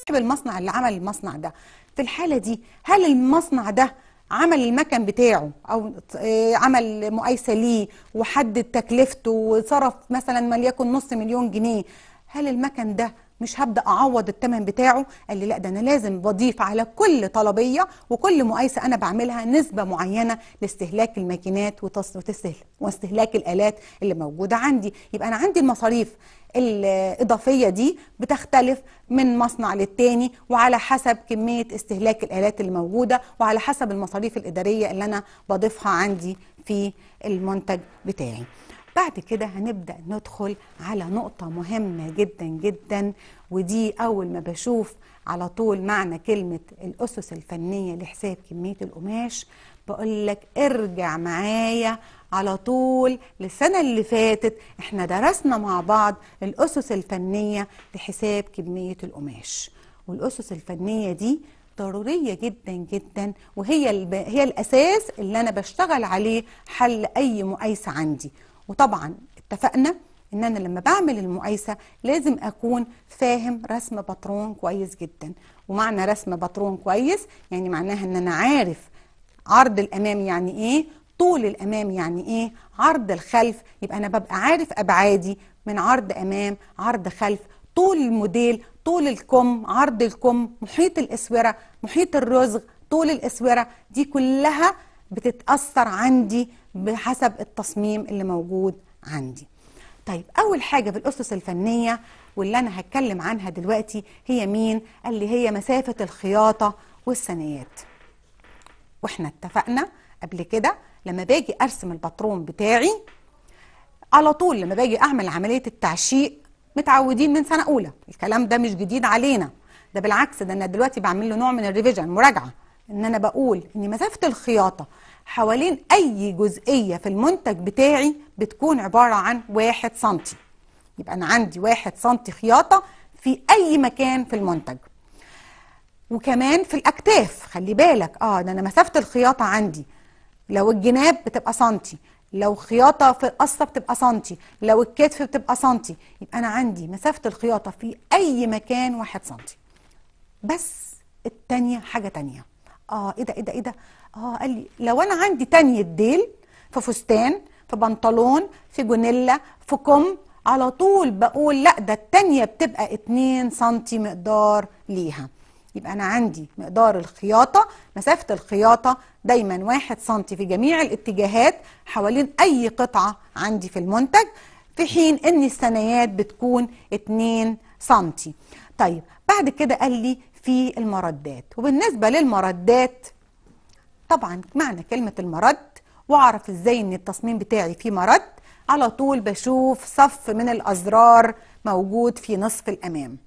صاحب المصنع اللي عمل المصنع ده في الحاله دي هل المصنع ده عمل المكن بتاعه او آه، عمل مقايسه ليه وحدد تكلفته وصرف مثلا ما ليكن نص مليون جنيه هل المكن ده مش هبدا اعوض الثمن بتاعه قال لي لا ده انا لازم بضيف على كل طلبيه وكل مقايسه انا بعملها نسبه معينه لاستهلاك الماكينات واستهلاك الالات اللي موجوده عندي يبقى انا عندي المصاريف الإضافية دي بتختلف من مصنع للتاني وعلى حسب كمية استهلاك الآلات الموجوده وعلى حسب المصاريف الإدارية اللي أنا بضيفها عندي في المنتج بتاعي بعد كده هنبدأ ندخل على نقطة مهمة جدا جدا ودي أول ما بشوف على طول معنى كلمة الأسس الفنية لحساب كمية القماش بقول لك ارجع معايا على طول للسنة اللي فاتت احنا درسنا مع بعض الأسس الفنية لحساب كمية القماش والأسس الفنية دي ضرورية جدا جدا وهي الب... هي الأساس اللي أنا بشتغل عليه حل أي مقايسة عندي وطبعا اتفقنا ان انا لما بعمل المقايسه لازم اكون فاهم رسم باترون كويس جدا ومعنى رسم باترون كويس يعني معناها ان انا عارف عرض الامام يعني ايه طول الامام يعني ايه عرض الخلف يبقى انا ببقى عارف ابعادي من عرض امام عرض خلف طول الموديل طول الكم عرض الكم محيط الاسوره محيط الرزغ طول الاسوره دي كلها بتتاثر عندي بحسب التصميم اللي موجود عندي طيب اول حاجه في الاسس الفنيه واللي انا هتكلم عنها دلوقتي هي مين اللي هي مسافه الخياطه والثنيات واحنا اتفقنا قبل كده لما باجي ارسم الباترون بتاعي على طول لما باجي اعمل عمليه التعشيق متعودين من سنه اولى الكلام ده مش جديد علينا ده بالعكس ده انا دلوقتي بعمل له نوع من الريفيجن مراجعه ان انا بقول ان مسافه الخياطه حوالين اي جزئيه في المنتج بتاعي بتكون عباره عن واحد سنتي يبقى انا عندي واحد سنتي خياطه في اي مكان في المنتج وكمان في الاكتاف خلي بالك اه ده انا مسافه الخياطه عندي لو الجناب بتبقى سنتي لو خياطه في القصه بتبقى سنتي لو الكتف بتبقى سنتي يبقى انا عندي مسافه الخياطه في اي مكان واحد سنتي بس التانيه حاجه تانيه اه ايه ده ايه ده ايه ده اه قال لي لو انا عندي تانيه ديل في فستان في بنطلون في جونيلا في كم على طول بقول لا ده التانيه بتبقى 2 سنتي مقدار ليها يبقى أنا عندي مقدار الخياطة مسافة الخياطة دايما واحد سنتي في جميع الاتجاهات حوالين أي قطعة عندي في المنتج في حين أن الثنايات بتكون 2 سنتي طيب بعد كده قال لي في المردات وبالنسبة للمردات طبعا معنى كلمة المرد واعرف ازاي ان التصميم بتاعي فيه مرد على طول بشوف صف من الازرار موجود في نصف الامام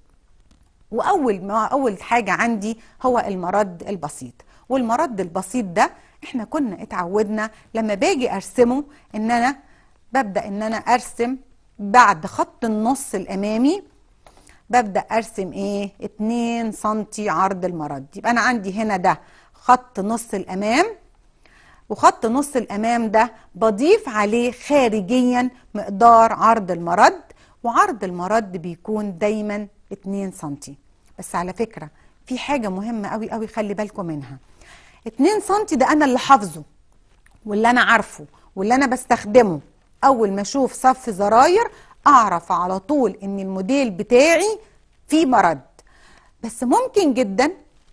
واول ما اول حاجه عندي هو المرد البسيط والمرد البسيط ده احنا كنا اتعودنا لما باجي ارسمه ان انا ببدا ان انا ارسم بعد خط النص الامامي ببدا ارسم ايه 2 سنتي عرض المرد يبقى انا عندي هنا ده خط نص الامام وخط نص الامام ده بضيف عليه خارجيا مقدار عرض المرد وعرض المرد بيكون دايما 2 سم بس على فكره في حاجه مهمه قوي قوي خلي بالكم منها 2 سم ده انا اللي حافظه واللي انا عارفه واللي انا بستخدمه اول ما اشوف صف زراير اعرف على طول ان الموديل بتاعي فيه مرض بس ممكن جدا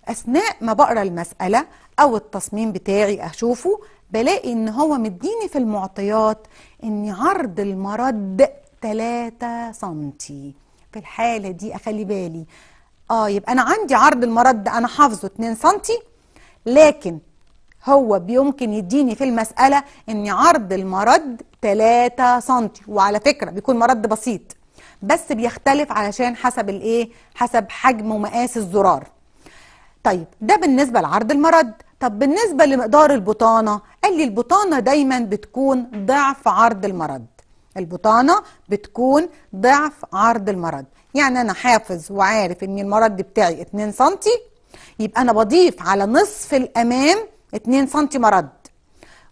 اثناء ما بقرا المساله او التصميم بتاعي اشوفه بلاقي ان هو مديني في المعطيات ان عرض المرض 3 سم في الحالة دي أخلي بالي آه يبقى أنا عندي عرض المرض ده أنا حافظه 2 سنتي لكن هو بيمكن يديني في المسألة إن عرض المرض 3 سنتي وعلى فكرة بيكون مرض بسيط بس بيختلف علشان حسب الإيه حسب حجم ومقاس الزرار طيب ده بالنسبة لعرض المرض طب بالنسبة لمقدار البطانة قال لي البطانة دايما بتكون ضعف عرض المرض البطانة بتكون ضعف عرض المرض يعني أنا حافظ وعارف أن المرض بتاعي 2 سنتي يبقى أنا بضيف على نصف الأمام 2 سنتي مرض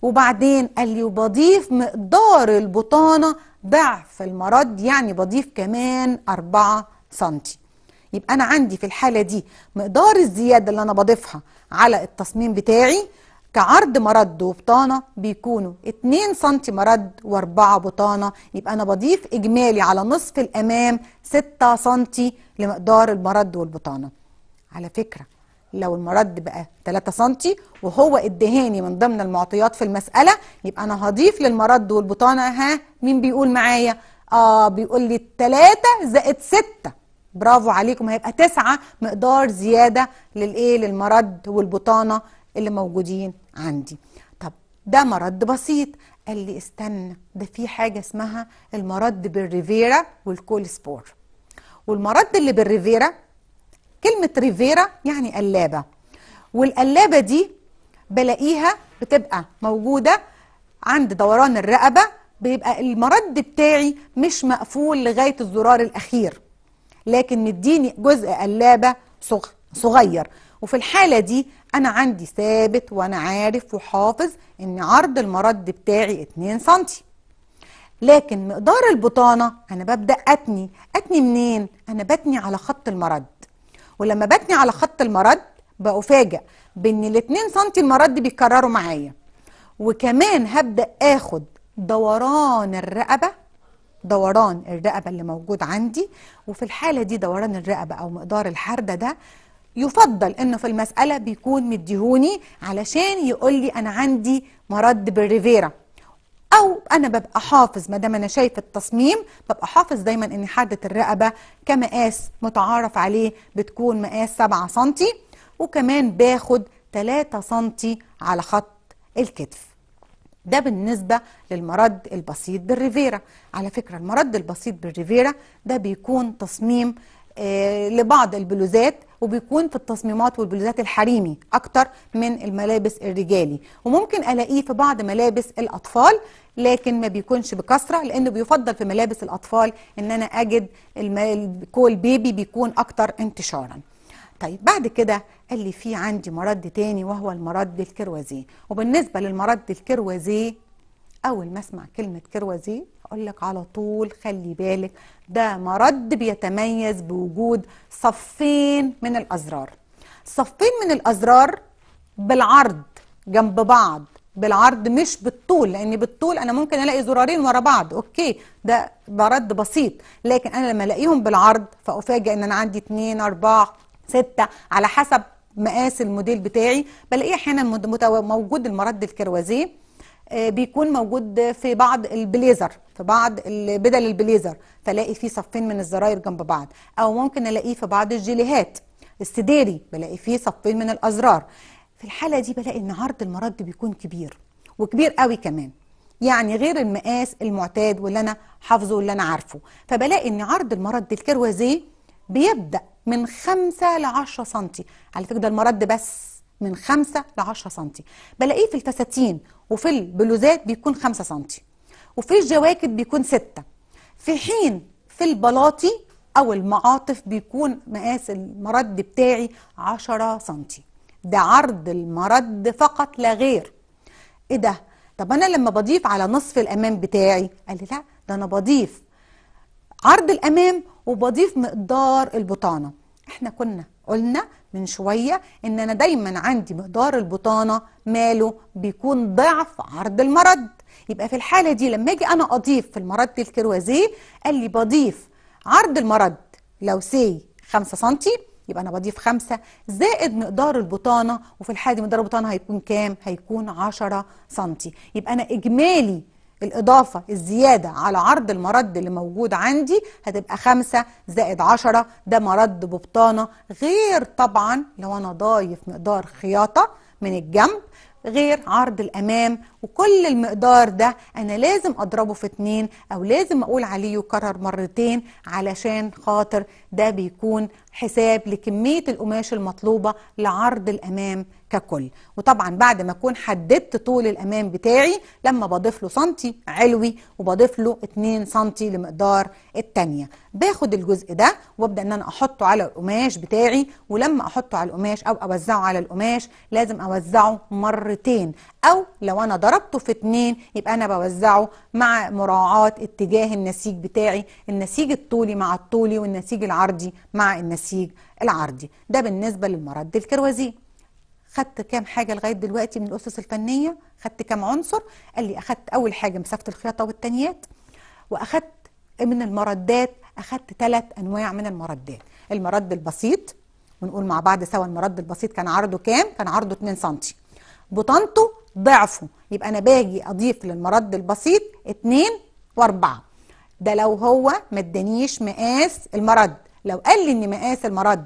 وبعدين قال لي وبضيف مقدار البطانة ضعف المرض يعني بضيف كمان 4 سنتي يبقى أنا عندي في الحالة دي مقدار الزيادة اللي أنا بضيفها على التصميم بتاعي كعرض مرد وبطانه بيكونوا 2 سم مرد و4 بطانه يبقى انا بضيف اجمالي على نصف الامام 6 سم لمقدار المرد والبطانه على فكره لو المرد بقى 3 سم وهو ادهاني من ضمن المعطيات في المساله يبقى انا هضيف للمرد والبطانه ها مين بيقول معايا اه بيقول لي 3 زائد 6 برافو عليكم هيبقى 9 مقدار زيادة للإيه للمرد والبطانة اللي موجودين عندي طب ده مرض بسيط قال لي استنى ده في حاجة اسمها المرض بالريفيرا والكولسبور والمرض اللي بالريفيرا كلمة ريفيرا يعني قلابة والقلابة دي بلاقيها بتبقى موجودة عند دوران الرقبة بيبقى المرض بتاعي مش مقفول لغاية الزرار الأخير لكن مديني جزء قلابة صغير وفي الحالة دي انا عندي ثابت وانا عارف وحافظ ان عرض المرد بتاعي 2 سم لكن مقدار البطانه انا ببدا اتني اتني منين انا بتني على خط المرد ولما بتني على خط المرد بأفاجئ بإن ال 2 سم المرد بيكرروا معايا وكمان هبدأ آخد دوران الرقبة دوران الرقبة اللي موجود عندي وفي الحالة دي دوران الرقبة أو مقدار الحردة ده يفضل انه في المساله بيكون مديهوني علشان يقول لي انا عندي مرد بالريفيرا او انا ببقى حافظ ما دام انا شايف التصميم ببقى حافظ دايما ان حاده الرقبه كمقاس متعارف عليه بتكون مقاس 7 سم وكمان باخد 3 سم على خط الكتف ده بالنسبة للمرد البسيط بالريفيرا على فكرة المرد البسيط بالريفيرا ده بيكون تصميم آه لبعض البلوزات وبيكون في التصميمات والبلوزات الحريمي اكتر من الملابس الرجالي وممكن الاقيه في بعض ملابس الاطفال لكن ما بيكونش بكثره لانه بيفضل في ملابس الاطفال ان انا اجد الكول بيبي بيكون اكتر انتشارا طيب بعد كده قال لي في عندي مرض تاني وهو المرض الكروزي وبالنسبه للمرض الكروزي اول ما اسمع كلمه كروزي اقول لك على طول خلي بالك ده مرد بيتميز بوجود صفين من الأزرار صفين من الأزرار بالعرض جنب بعض بالعرض مش بالطول لان بالطول انا ممكن الاقي زرارين ورا بعض اوكي ده برد بسيط لكن انا لما الاقيهم بالعرض فافاجئ ان انا عندي 2 4 6 على حسب مقاس الموديل بتاعي بلاقيه احيانا موجود المرد الكروازيه آه، بيكون موجود في بعض البليزر في بعض بدل البليزر فلاقي فيه صفين من الزراير جنب بعض او ممكن الاقيه في بعض الجيليهات السديري بلاقي فيه صفين من الازرار في الحاله دي بلاقي ان عرض المرض بيكون كبير وكبير قوي كمان يعني غير المقاس المعتاد واللي انا حافظه واللي انا عارفه فبلاقي ان عرض المرد الكروزيه بيبدا من 5 ل 10 سم على فكره ده المرد بس من 5 ل 10 سم بلاقيه في الفساتين وفي البلوزات بيكون 5 سم وفي الجواكت بيكون 6 في حين في البلاطي او المعاطف بيكون مقاس المرد بتاعي 10 سم ده عرض المرد فقط لا غير ايه ده طب انا لما بضيف على نصف الامام بتاعي قال لي لا ده انا بضيف عرض الامام وبضيف مقدار البطانه احنا كنا قلنا من شوية ان انا دايما عندي مقدار البطانة ماله بيكون ضعف عرض المرض يبقى في الحالة دي لما اجي انا اضيف في المرض الكروازيه قال لي بضيف عرض المرض لو سي 5 سنتي يبقى انا بضيف 5 زائد مقدار البطانه وفي الحاله دي مقدار البطانه هيكون كام؟ هيكون 10 سنتي يبقى انا اجمالي الإضافة الزيادة على عرض المرد اللي موجود عندي هتبقى 5 زائد 10 ده مرد ببطانة غير طبعا لو أنا ضايف مقدار خياطة من الجنب غير عرض الأمام وكل المقدار ده أنا لازم أضربه في اتنين أو لازم أقول عليه يكرر مرتين علشان خاطر ده بيكون حساب لكمية القماش المطلوبة لعرض الأمام ككل وطبعا بعد ما اكون حددت طول الأمام بتاعي لما بضيف له سنتي علوي وبضيف له 2 سنتي لمقدار الثانيه باخد الجزء ده وابدأ ان انا احطه على القماش بتاعي ولما احطه على القماش او اوزعه على القماش لازم اوزعه مرتين او لو انا ضربته في اتنين يبقى انا بوزعه مع مراعاة اتجاه النسيج بتاعي النسيج الطولي مع الطولي والنسيج العرضي مع النسيج العرضي ده بالنسبة للمرد الكروزي خدت كام حاجه لغايه دلوقتي من الاسس الفنيه خدت كام عنصر قال لي اخدت اول حاجه مسافه الخياطه والتانيات واخدت من المردات اخدت ثلاث انواع من المردات المرد البسيط ونقول مع بعض سوا المرد البسيط كان عرضه كام كان عرضه 2 سم بطانته ضعفه يبقى انا باجي اضيف للمرد البسيط 2 و4 ده لو هو ما ادانيش مقاس المرد لو قال لي ان مقاس المرد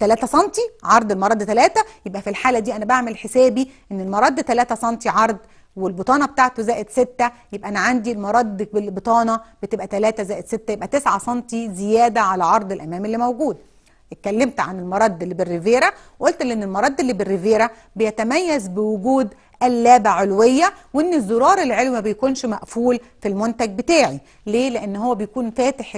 3 سم عرض المرد 3 يبقى في الحاله دي انا بعمل حسابي ان المرد 3 سم عرض والبطانه بتاعته زائد 6 يبقى انا عندي المرد بالبطانه بتبقى 3 زائد 6 يبقى 9 سم زياده على عرض الامام اللي موجود اتكلمت عن المرد اللي بالريفيرا وقلت ان المرد اللي بالريفيرا بيتميز بوجود قلابه علويه وان الزرار العلوي ما بيكونش مقفول في المنتج بتاعي ليه لان هو بيكون فاتح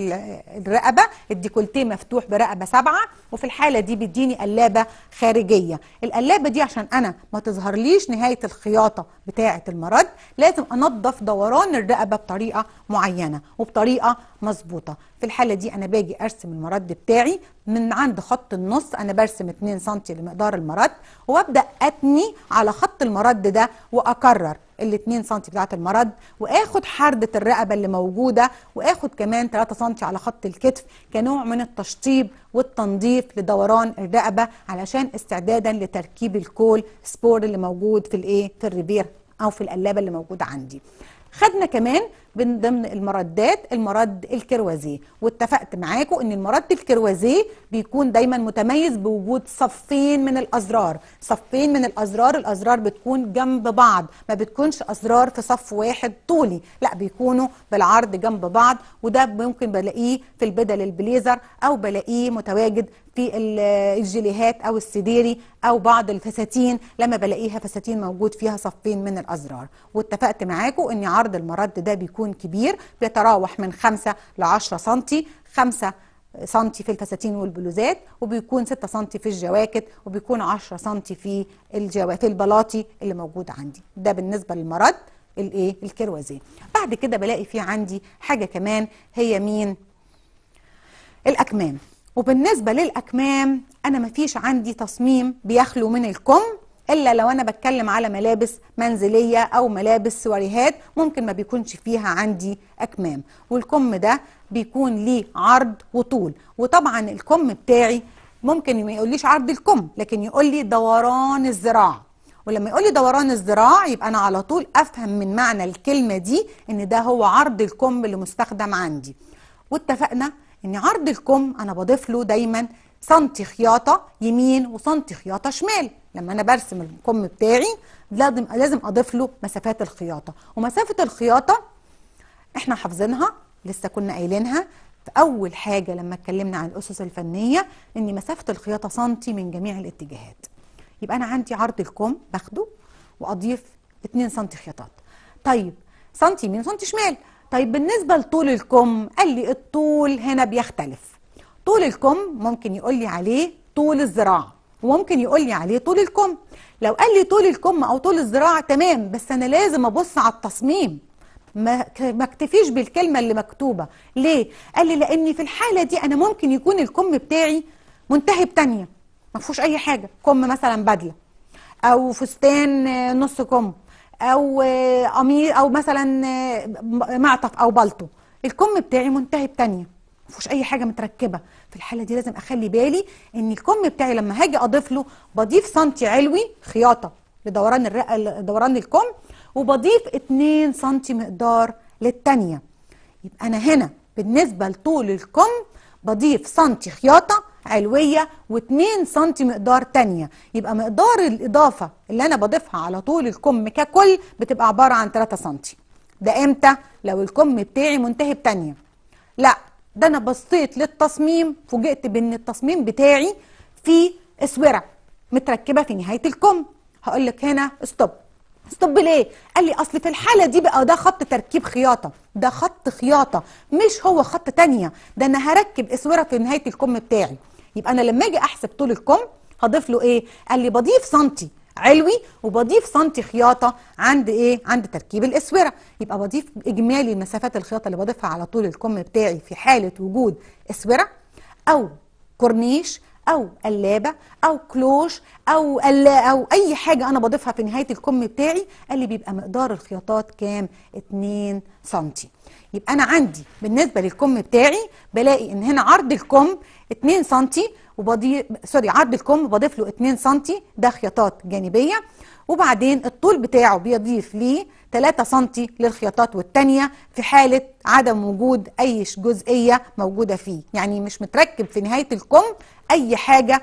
الرقبه الديكولتيه مفتوح برقبه سبعه وفي الحاله دي بيديني قلابه خارجيه القلابه دي عشان انا ما تظهرليش نهايه الخياطه بتاعه المرض لازم انظف دوران الرقبه بطريقه معينه وبطريقه مظبوطه في الحاله دي انا باجي ارسم المرد بتاعي من عند خط النص انا برسم 2 سم لمقدار المرد وابدا اتني على خط المرد ده واكرر ال 2 سم بتاعه المرض واخد حرده الرقبه اللي موجوده واخد كمان 3 سم على خط الكتف كنوع من التشطيب والتنظيف لدوران الرقبه علشان استعدادا لتركيب الكول سبور اللي موجود في الايه في الريفير او في القلابه اللي موجوده عندي خدنا كمان من ضمن المرادات المراد الكروازيه واتفقت معاكم ان المراد الكروازيه بيكون دايما متميز بوجود صفين من الازرار صفين من الازرار الازرار بتكون جنب بعض ما بتكونش ازرار في صف واحد طولي لا بيكونوا بالعرض جنب بعض وده ممكن بلاقيه في البدل البليزر او بلاقيه متواجد في الجليهات او السديري او بعض الفساتين لما بلاقيها فساتين موجود فيها صفين من الازرار واتفقت معاكم ان عرض المرد ده بيكون كبير بيتراوح من 5 ل 10 سم 5 سم في الفساتين والبلوزات وبيكون 6 سم في الجواكت وبيكون 10 سم في الجوا في البلاطي اللي موجود عندي ده بالنسبه للمرد الايه الكروزيه بعد كده بلاقي في عندي حاجه كمان هي مين الاكمام وبالنسبة للأكمام أنا مفيش عندي تصميم بيخلو من الكم إلا لو أنا بتكلم على ملابس منزلية أو ملابس سواريهات ممكن ما بيكونش فيها عندي أكمام والكم ده بيكون ليه عرض وطول وطبعا الكم بتاعي ممكن ما يقوليش عرض الكم لكن يقول لي دوران الذراع ولما يقول لي دوران الذراع يبقى انا على طول افهم من معنى الكلمه دي ان ده هو عرض الكم اللي مستخدم عندي واتفقنا ان عرض الكم انا بضيف له دايما سنتي خياطه يمين وسنتي خياطه شمال لما انا برسم الكم بتاعي لازم لازم اضيف له مسافات الخياطه ومسافه الخياطه احنا حافظينها لسه كنا قايلينها في اول حاجه لما اتكلمنا عن الاسس الفنيه ان مسافه الخياطه سنتي من جميع الاتجاهات يبقى انا عندي عرض الكم باخده واضيف 2 سنتي خياطات طيب سنتي يمين وسنتي شمال طيب بالنسبة لطول الكم قال لي الطول هنا بيختلف طول الكم ممكن يقول لي عليه طول الذراع وممكن يقول لي عليه طول الكم لو قال لي طول الكم او طول الذراع تمام بس انا لازم ابص على التصميم ما ما اكتفيش بالكلمه اللي مكتوبه ليه قال لي لان في الحاله دي انا ممكن يكون الكم بتاعي منتهي بتانيه ما فيهوش اي حاجه كم مثلا بدله او فستان آه، نص كم او قميص آه، او مثلا آه، معطف او بلطو الكم بتاعي منتهي بتانية مفيش اي حاجه متركبه في الحاله دي لازم اخلي بالي ان الكم بتاعي لما هاجي اضيف له بضيف سنتي علوي خياطه لدوران الرئه دوران الكم وبضيف 2 سنتي مقدار للتانية يبقى انا هنا بالنسبه لطول الكم بضيف سنتي خياطه علوية و2 سم مقدار تانية يبقى مقدار الإضافة اللي أنا بضيفها على طول الكم ككل بتبقى عبارة عن 3 سم ده إمتى؟ لو الكم بتاعي منتهي بتانية لا ده أنا بصيت للتصميم فوجئت بأن التصميم بتاعي فيه اسورة متركبة في نهاية الكم هقول لك هنا ستوب ستوب ليه؟ قال لي اصل في الحاله دي بقى ده خط تركيب خياطه، ده خط خياطه مش هو خط تانية، ده انا هركب اسوره في نهايه الكم بتاعي. يبقى انا لما اجي احسب طول الكم هضيف له ايه قال لي بضيف سنتي علوي وبضيف سنتي خياطه عند ايه عند تركيب الاسوره يبقى بضيف اجمالي مسافات الخياطه اللي بضيفها على طول الكم بتاعي في حاله وجود اسوره او كورنيش او قلابه او كلوش او قلا او اي حاجه انا بضيفها في نهايه الكم بتاعي قال لي بيبقى مقدار الخياطات كام 2 سنتي يبقى انا عندي بالنسبه للكم بتاعي بلاقي ان هنا عرض الكم 2 سم وبضيف سوري عرض الكم بضيف له 2 سم ده خياطات جانبيه وبعدين الطول بتاعه بيضيف ليه 3 سم للخياطات والتانية في حالة عدم وجود أي جزئية موجودة فيه يعني مش متركب في نهاية الكم أي حاجة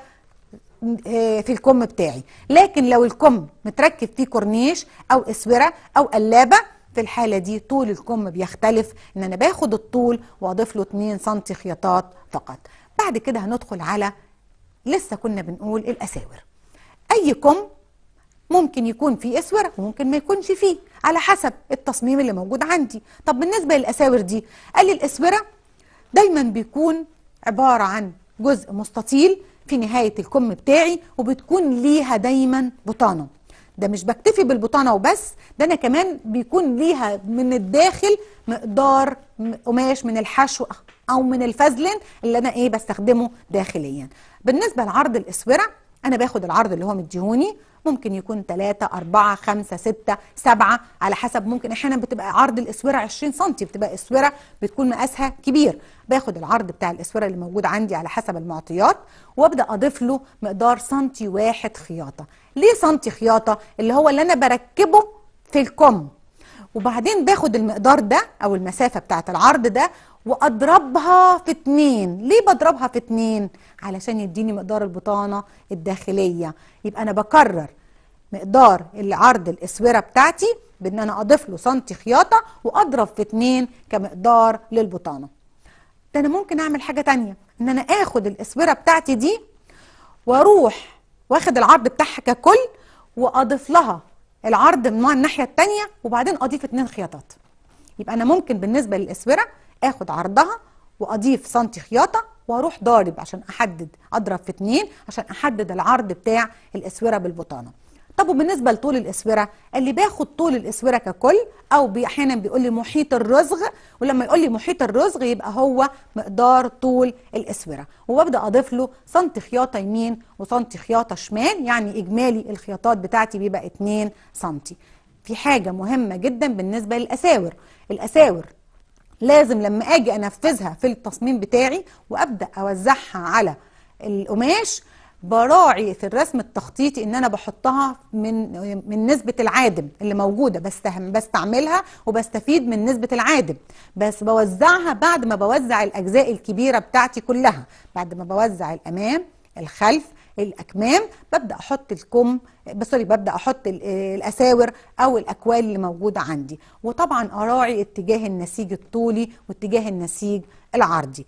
آه، في الكم بتاعي لكن لو الكم متركب فيه كورنيش أو أسورة أو قلابة في الحالة دي طول الكم بيختلف إن أنا باخد الطول وأضيف له 2 سم خياطات فقط بعد كده هندخل على لسه كنا بنقول الأساور أي كم ممكن يكون فيه أسور وممكن ما يكونش فيه على حسب التصميم اللي موجود عندي طب بالنسبة للأساور دي قال لي الأسورة دايما بيكون عبارة عن جزء مستطيل في نهاية الكم بتاعي وبتكون ليها دايما بطانة ده مش بكتفي بالبطانة وبس ده أنا كمان بيكون ليها من الداخل مقدار قماش من الحشو او من الفازلين اللي انا ايه بستخدمه داخليا بالنسبه لعرض الاسوره انا باخد العرض اللي هو مديهوني ممكن يكون 3 4 5 6 7 على حسب ممكن احيانا بتبقى عرض الاسوره 20 سم بتبقى اسوره بتكون مقاسها كبير باخد العرض بتاع الاسوره اللي موجود عندي على حسب المعطيات وابدا اضيف له مقدار سنتي واحد خياطه ليه سنتي خياطه اللي هو اللي انا بركبه في الكم وبعدين باخد المقدار ده او المسافه بتاعه العرض ده واضربها في اتنين ليه بضربها في اتنين علشان يديني مقدار البطانه الداخليه يبقى انا بكرر مقدار العرض الاسوره بتاعتي بان انا اضيف له سنتي خياطه واضرب في اتنين كمقدار للبطانه ده انا ممكن اعمل حاجه تانية ان انا اخد الاسوره بتاعتي دي واروح واخد العرض بتاعها ككل واضيف لها العرض من الناحيه التانية وبعدين اضيف اتنين خياطات يبقى انا ممكن بالنسبه للاسوره اخد عرضها واضيف سنتي خياطه واروح ضارب عشان احدد اضرب في اتنين عشان احدد العرض بتاع الاسوره بالبطانه طب وبالنسبه لطول الاسوره اللي باخد طول الاسوره ككل او احيانا بيقول لي محيط الرزغ ولما يقول لي محيط الرزغ يبقى هو مقدار طول الاسوره وببدا اضيف له سنتي خياطه يمين وسنتي خياطه شمال يعني اجمالي الخياطات بتاعتي بيبقى 2 سنتي في حاجه مهمه جدا بالنسبه للاساور الاساور لازم لما اجي انفذها في التصميم بتاعي وابدا اوزعها على القماش براعي في الرسم التخطيطي ان انا بحطها من من نسبه العادم اللي موجوده بس بستعملها وبستفيد من نسبه العادم بس بوزعها بعد ما بوزع الاجزاء الكبيره بتاعتي كلها بعد ما بوزع الامام الخلف الاكمام ببدا احط الكم سوري آه، ببدا احط آه، الاساور او الاكوال اللي موجوده عندي وطبعا اراعي اتجاه النسيج الطولي واتجاه النسيج العرضي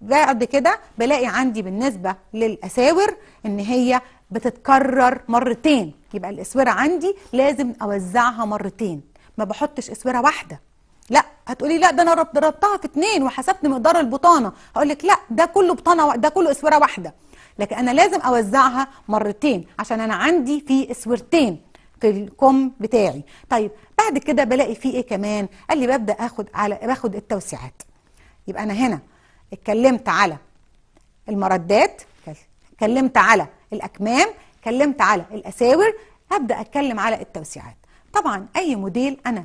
بعد كده بلاقي عندي بالنسبه للاساور ان هي بتتكرر مرتين يبقى الاسوره عندي لازم اوزعها مرتين ما بحطش اسوره واحده لا هتقولي لا ده انا ربطتها في اتنين وحسبت مقدار البطانه هقول لك لا ده كله بطانه ده كله اسوره واحده لكن انا لازم اوزعها مرتين عشان انا عندي في اسورتين في الكم بتاعي طيب بعد كده بلاقي فيه ايه كمان قال لي ببدا اخد على باخد التوسيعات يبقى انا هنا اتكلمت على المردات اتكلمت على الاكمام اتكلمت على الاساور هبدا اتكلم على التوسيعات طبعا اي موديل انا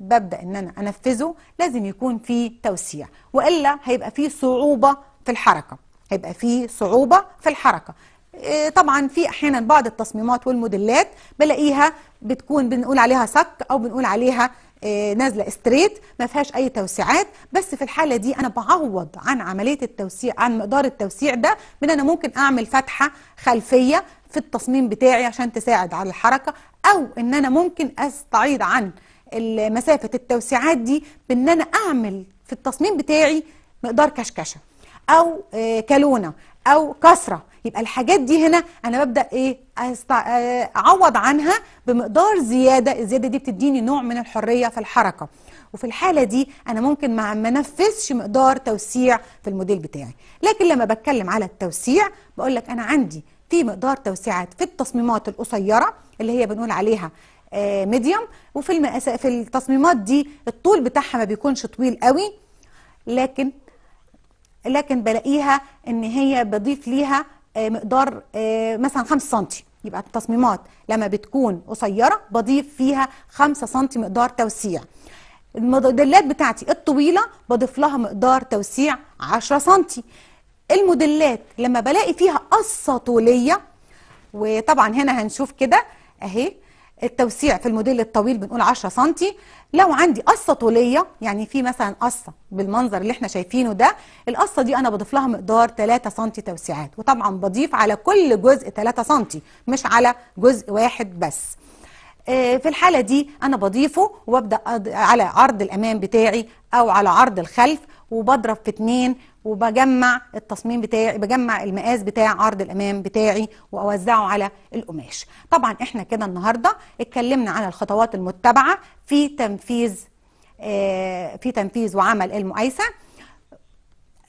ببدا ان انا انفذه لازم يكون فيه توسيع والا هيبقى فيه صعوبه في الحركه هيبقى في صعوبة في الحركة إيه، طبعا في احيانا بعض التصميمات والموديلات بلاقيها بتكون بنقول عليها صك او بنقول عليها إيه، نازله ستريت ما فيهاش اي توسيعات بس في الحاله دي انا بعوض عن عمليه التوسيع عن مقدار التوسيع ده بان انا ممكن اعمل فتحه خلفيه في التصميم بتاعي عشان تساعد على الحركه او ان انا ممكن استعيض عن مسافه التوسيعات دي بان انا اعمل في التصميم بتاعي مقدار كشكشه او آه، كالونه او كسره يبقى الحاجات دي هنا انا ببدا ايه أستع... آه، اعوض عنها بمقدار زياده الزياده دي بتديني نوع من الحريه في الحركه وفي الحاله دي انا ممكن ما منفذش مقدار توسيع في الموديل بتاعي لكن لما بتكلم على التوسيع بقول لك انا عندي في مقدار توسيعات في التصميمات القصيره اللي هي بنقول عليها ميديوم آه، وفي في التصميمات دي الطول بتاعها ما بيكونش طويل قوي لكن لكن بلاقيها ان هي بضيف ليها آه، مقدار آه، مثلا 5 سم يبقى التصميمات لما بتكون قصيره بضيف فيها 5 سم مقدار توسيع الموديلات بتاعتي الطويله بضيف لها مقدار توسيع 10 سم الموديلات لما بلاقي فيها قصه طوليه وطبعا هنا هنشوف كده اهي التوسيع في الموديل الطويل بنقول 10 سم لو عندي قصه طوليه يعني في مثلا قصه بالمنظر اللي احنا شايفينه ده القصه دي انا بضيف لها مقدار 3 سم توسيعات وطبعا بضيف على كل جزء 3 سم مش على جزء واحد بس آه، في الحالة دي أنا بضيفه وأبدأ على عرض الأمام بتاعي أو على عرض الخلف وبضرب في اثنين وبجمع التصميم بتاعي بجمع المقاس بتاع عرض الامام بتاعي واوزعه على القماش طبعا احنا كده النهارده اتكلمنا على الخطوات المتبعه في تنفيذ آه، في تنفيذ وعمل المقايسه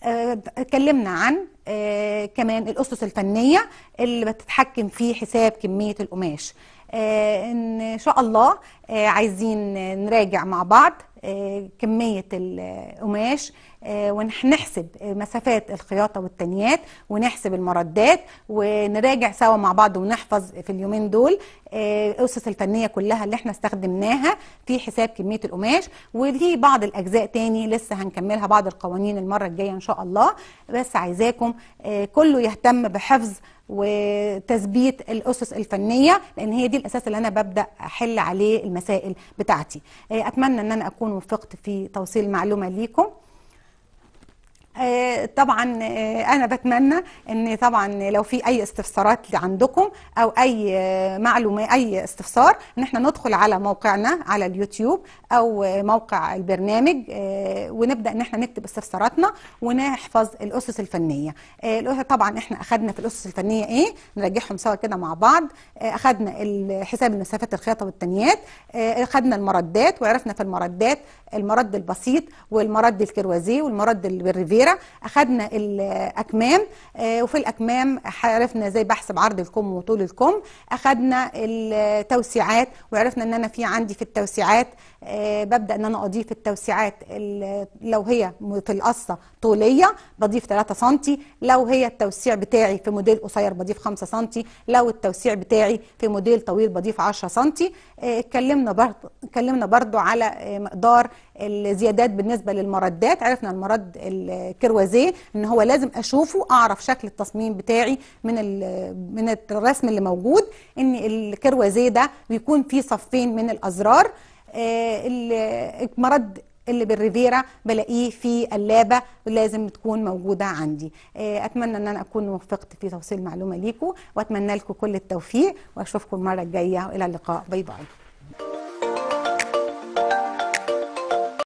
آه، اتكلمنا عن آه، كمان الاسس الفنيه اللي بتتحكم في حساب كميه القماش ان شاء الله عايزين نراجع مع بعض كميه القماش آه، ونحسب مسافات الخياطه والتنيات ونحسب المردات ونراجع سوا مع بعض ونحفظ في اليومين دول آه، اسس الفنيه كلها اللي احنا استخدمناها في حساب كميه القماش وفي بعض الاجزاء تاني لسه هنكملها بعض القوانين المره الجايه ان شاء الله بس عايزاكم آه، كله يهتم بحفظ وتثبيت الاسس الفنيه لان هي دي الاساس اللي انا ببدا احل عليه المسائل بتاعتي اتمنى ان انا اكون وفقت في توصيل معلومه ليكم آه، طبعا آه، انا بتمنى ان طبعا لو في اي استفسارات عندكم او اي آه، معلومه اي استفسار ان احنا ندخل على موقعنا على اليوتيوب او موقع البرنامج ونبدا ان احنا نكتب استفساراتنا ونحفظ الاسس الفنيه طبعا احنا اخذنا في الاسس الفنيه ايه نراجعهم سوا كده مع بعض اخذنا حساب المسافات الخياطه والتنيات اخذنا المردات وعرفنا في المردات المرد البسيط والمرد الكروازيه والمرد الريفير كبيره اخذنا الاكمام آه، وفي الاكمام عرفنا ازاي بحسب عرض الكم وطول الكم اخذنا التوسيعات وعرفنا ان انا في عندي في التوسيعات آه، ببدا ان انا اضيف التوسيعات لو هي في القصه طوليه بضيف 3 سم لو هي التوسيع بتاعي في موديل قصير بضيف 5 سم لو التوسيع بتاعي في موديل طويل بضيف 10 سم آه، اتكلمنا برضو اتكلمنا برضو على مقدار الزيادات بالنسبه للمردات عرفنا المرد الكروازيه ان هو لازم اشوفه اعرف شكل التصميم بتاعي من من الرسم اللي موجود ان الكروازيه ده بيكون فيه صفين من الازرار آه، المرد اللي بالريفيرا بلاقيه في اللابة لازم تكون موجودة عندي آه، أتمنى أن أنا أكون وفقت في توصيل معلومة ليكم وأتمنى لكم كل التوفيق وأشوفكم المرة الجاية وإلى اللقاء باي باي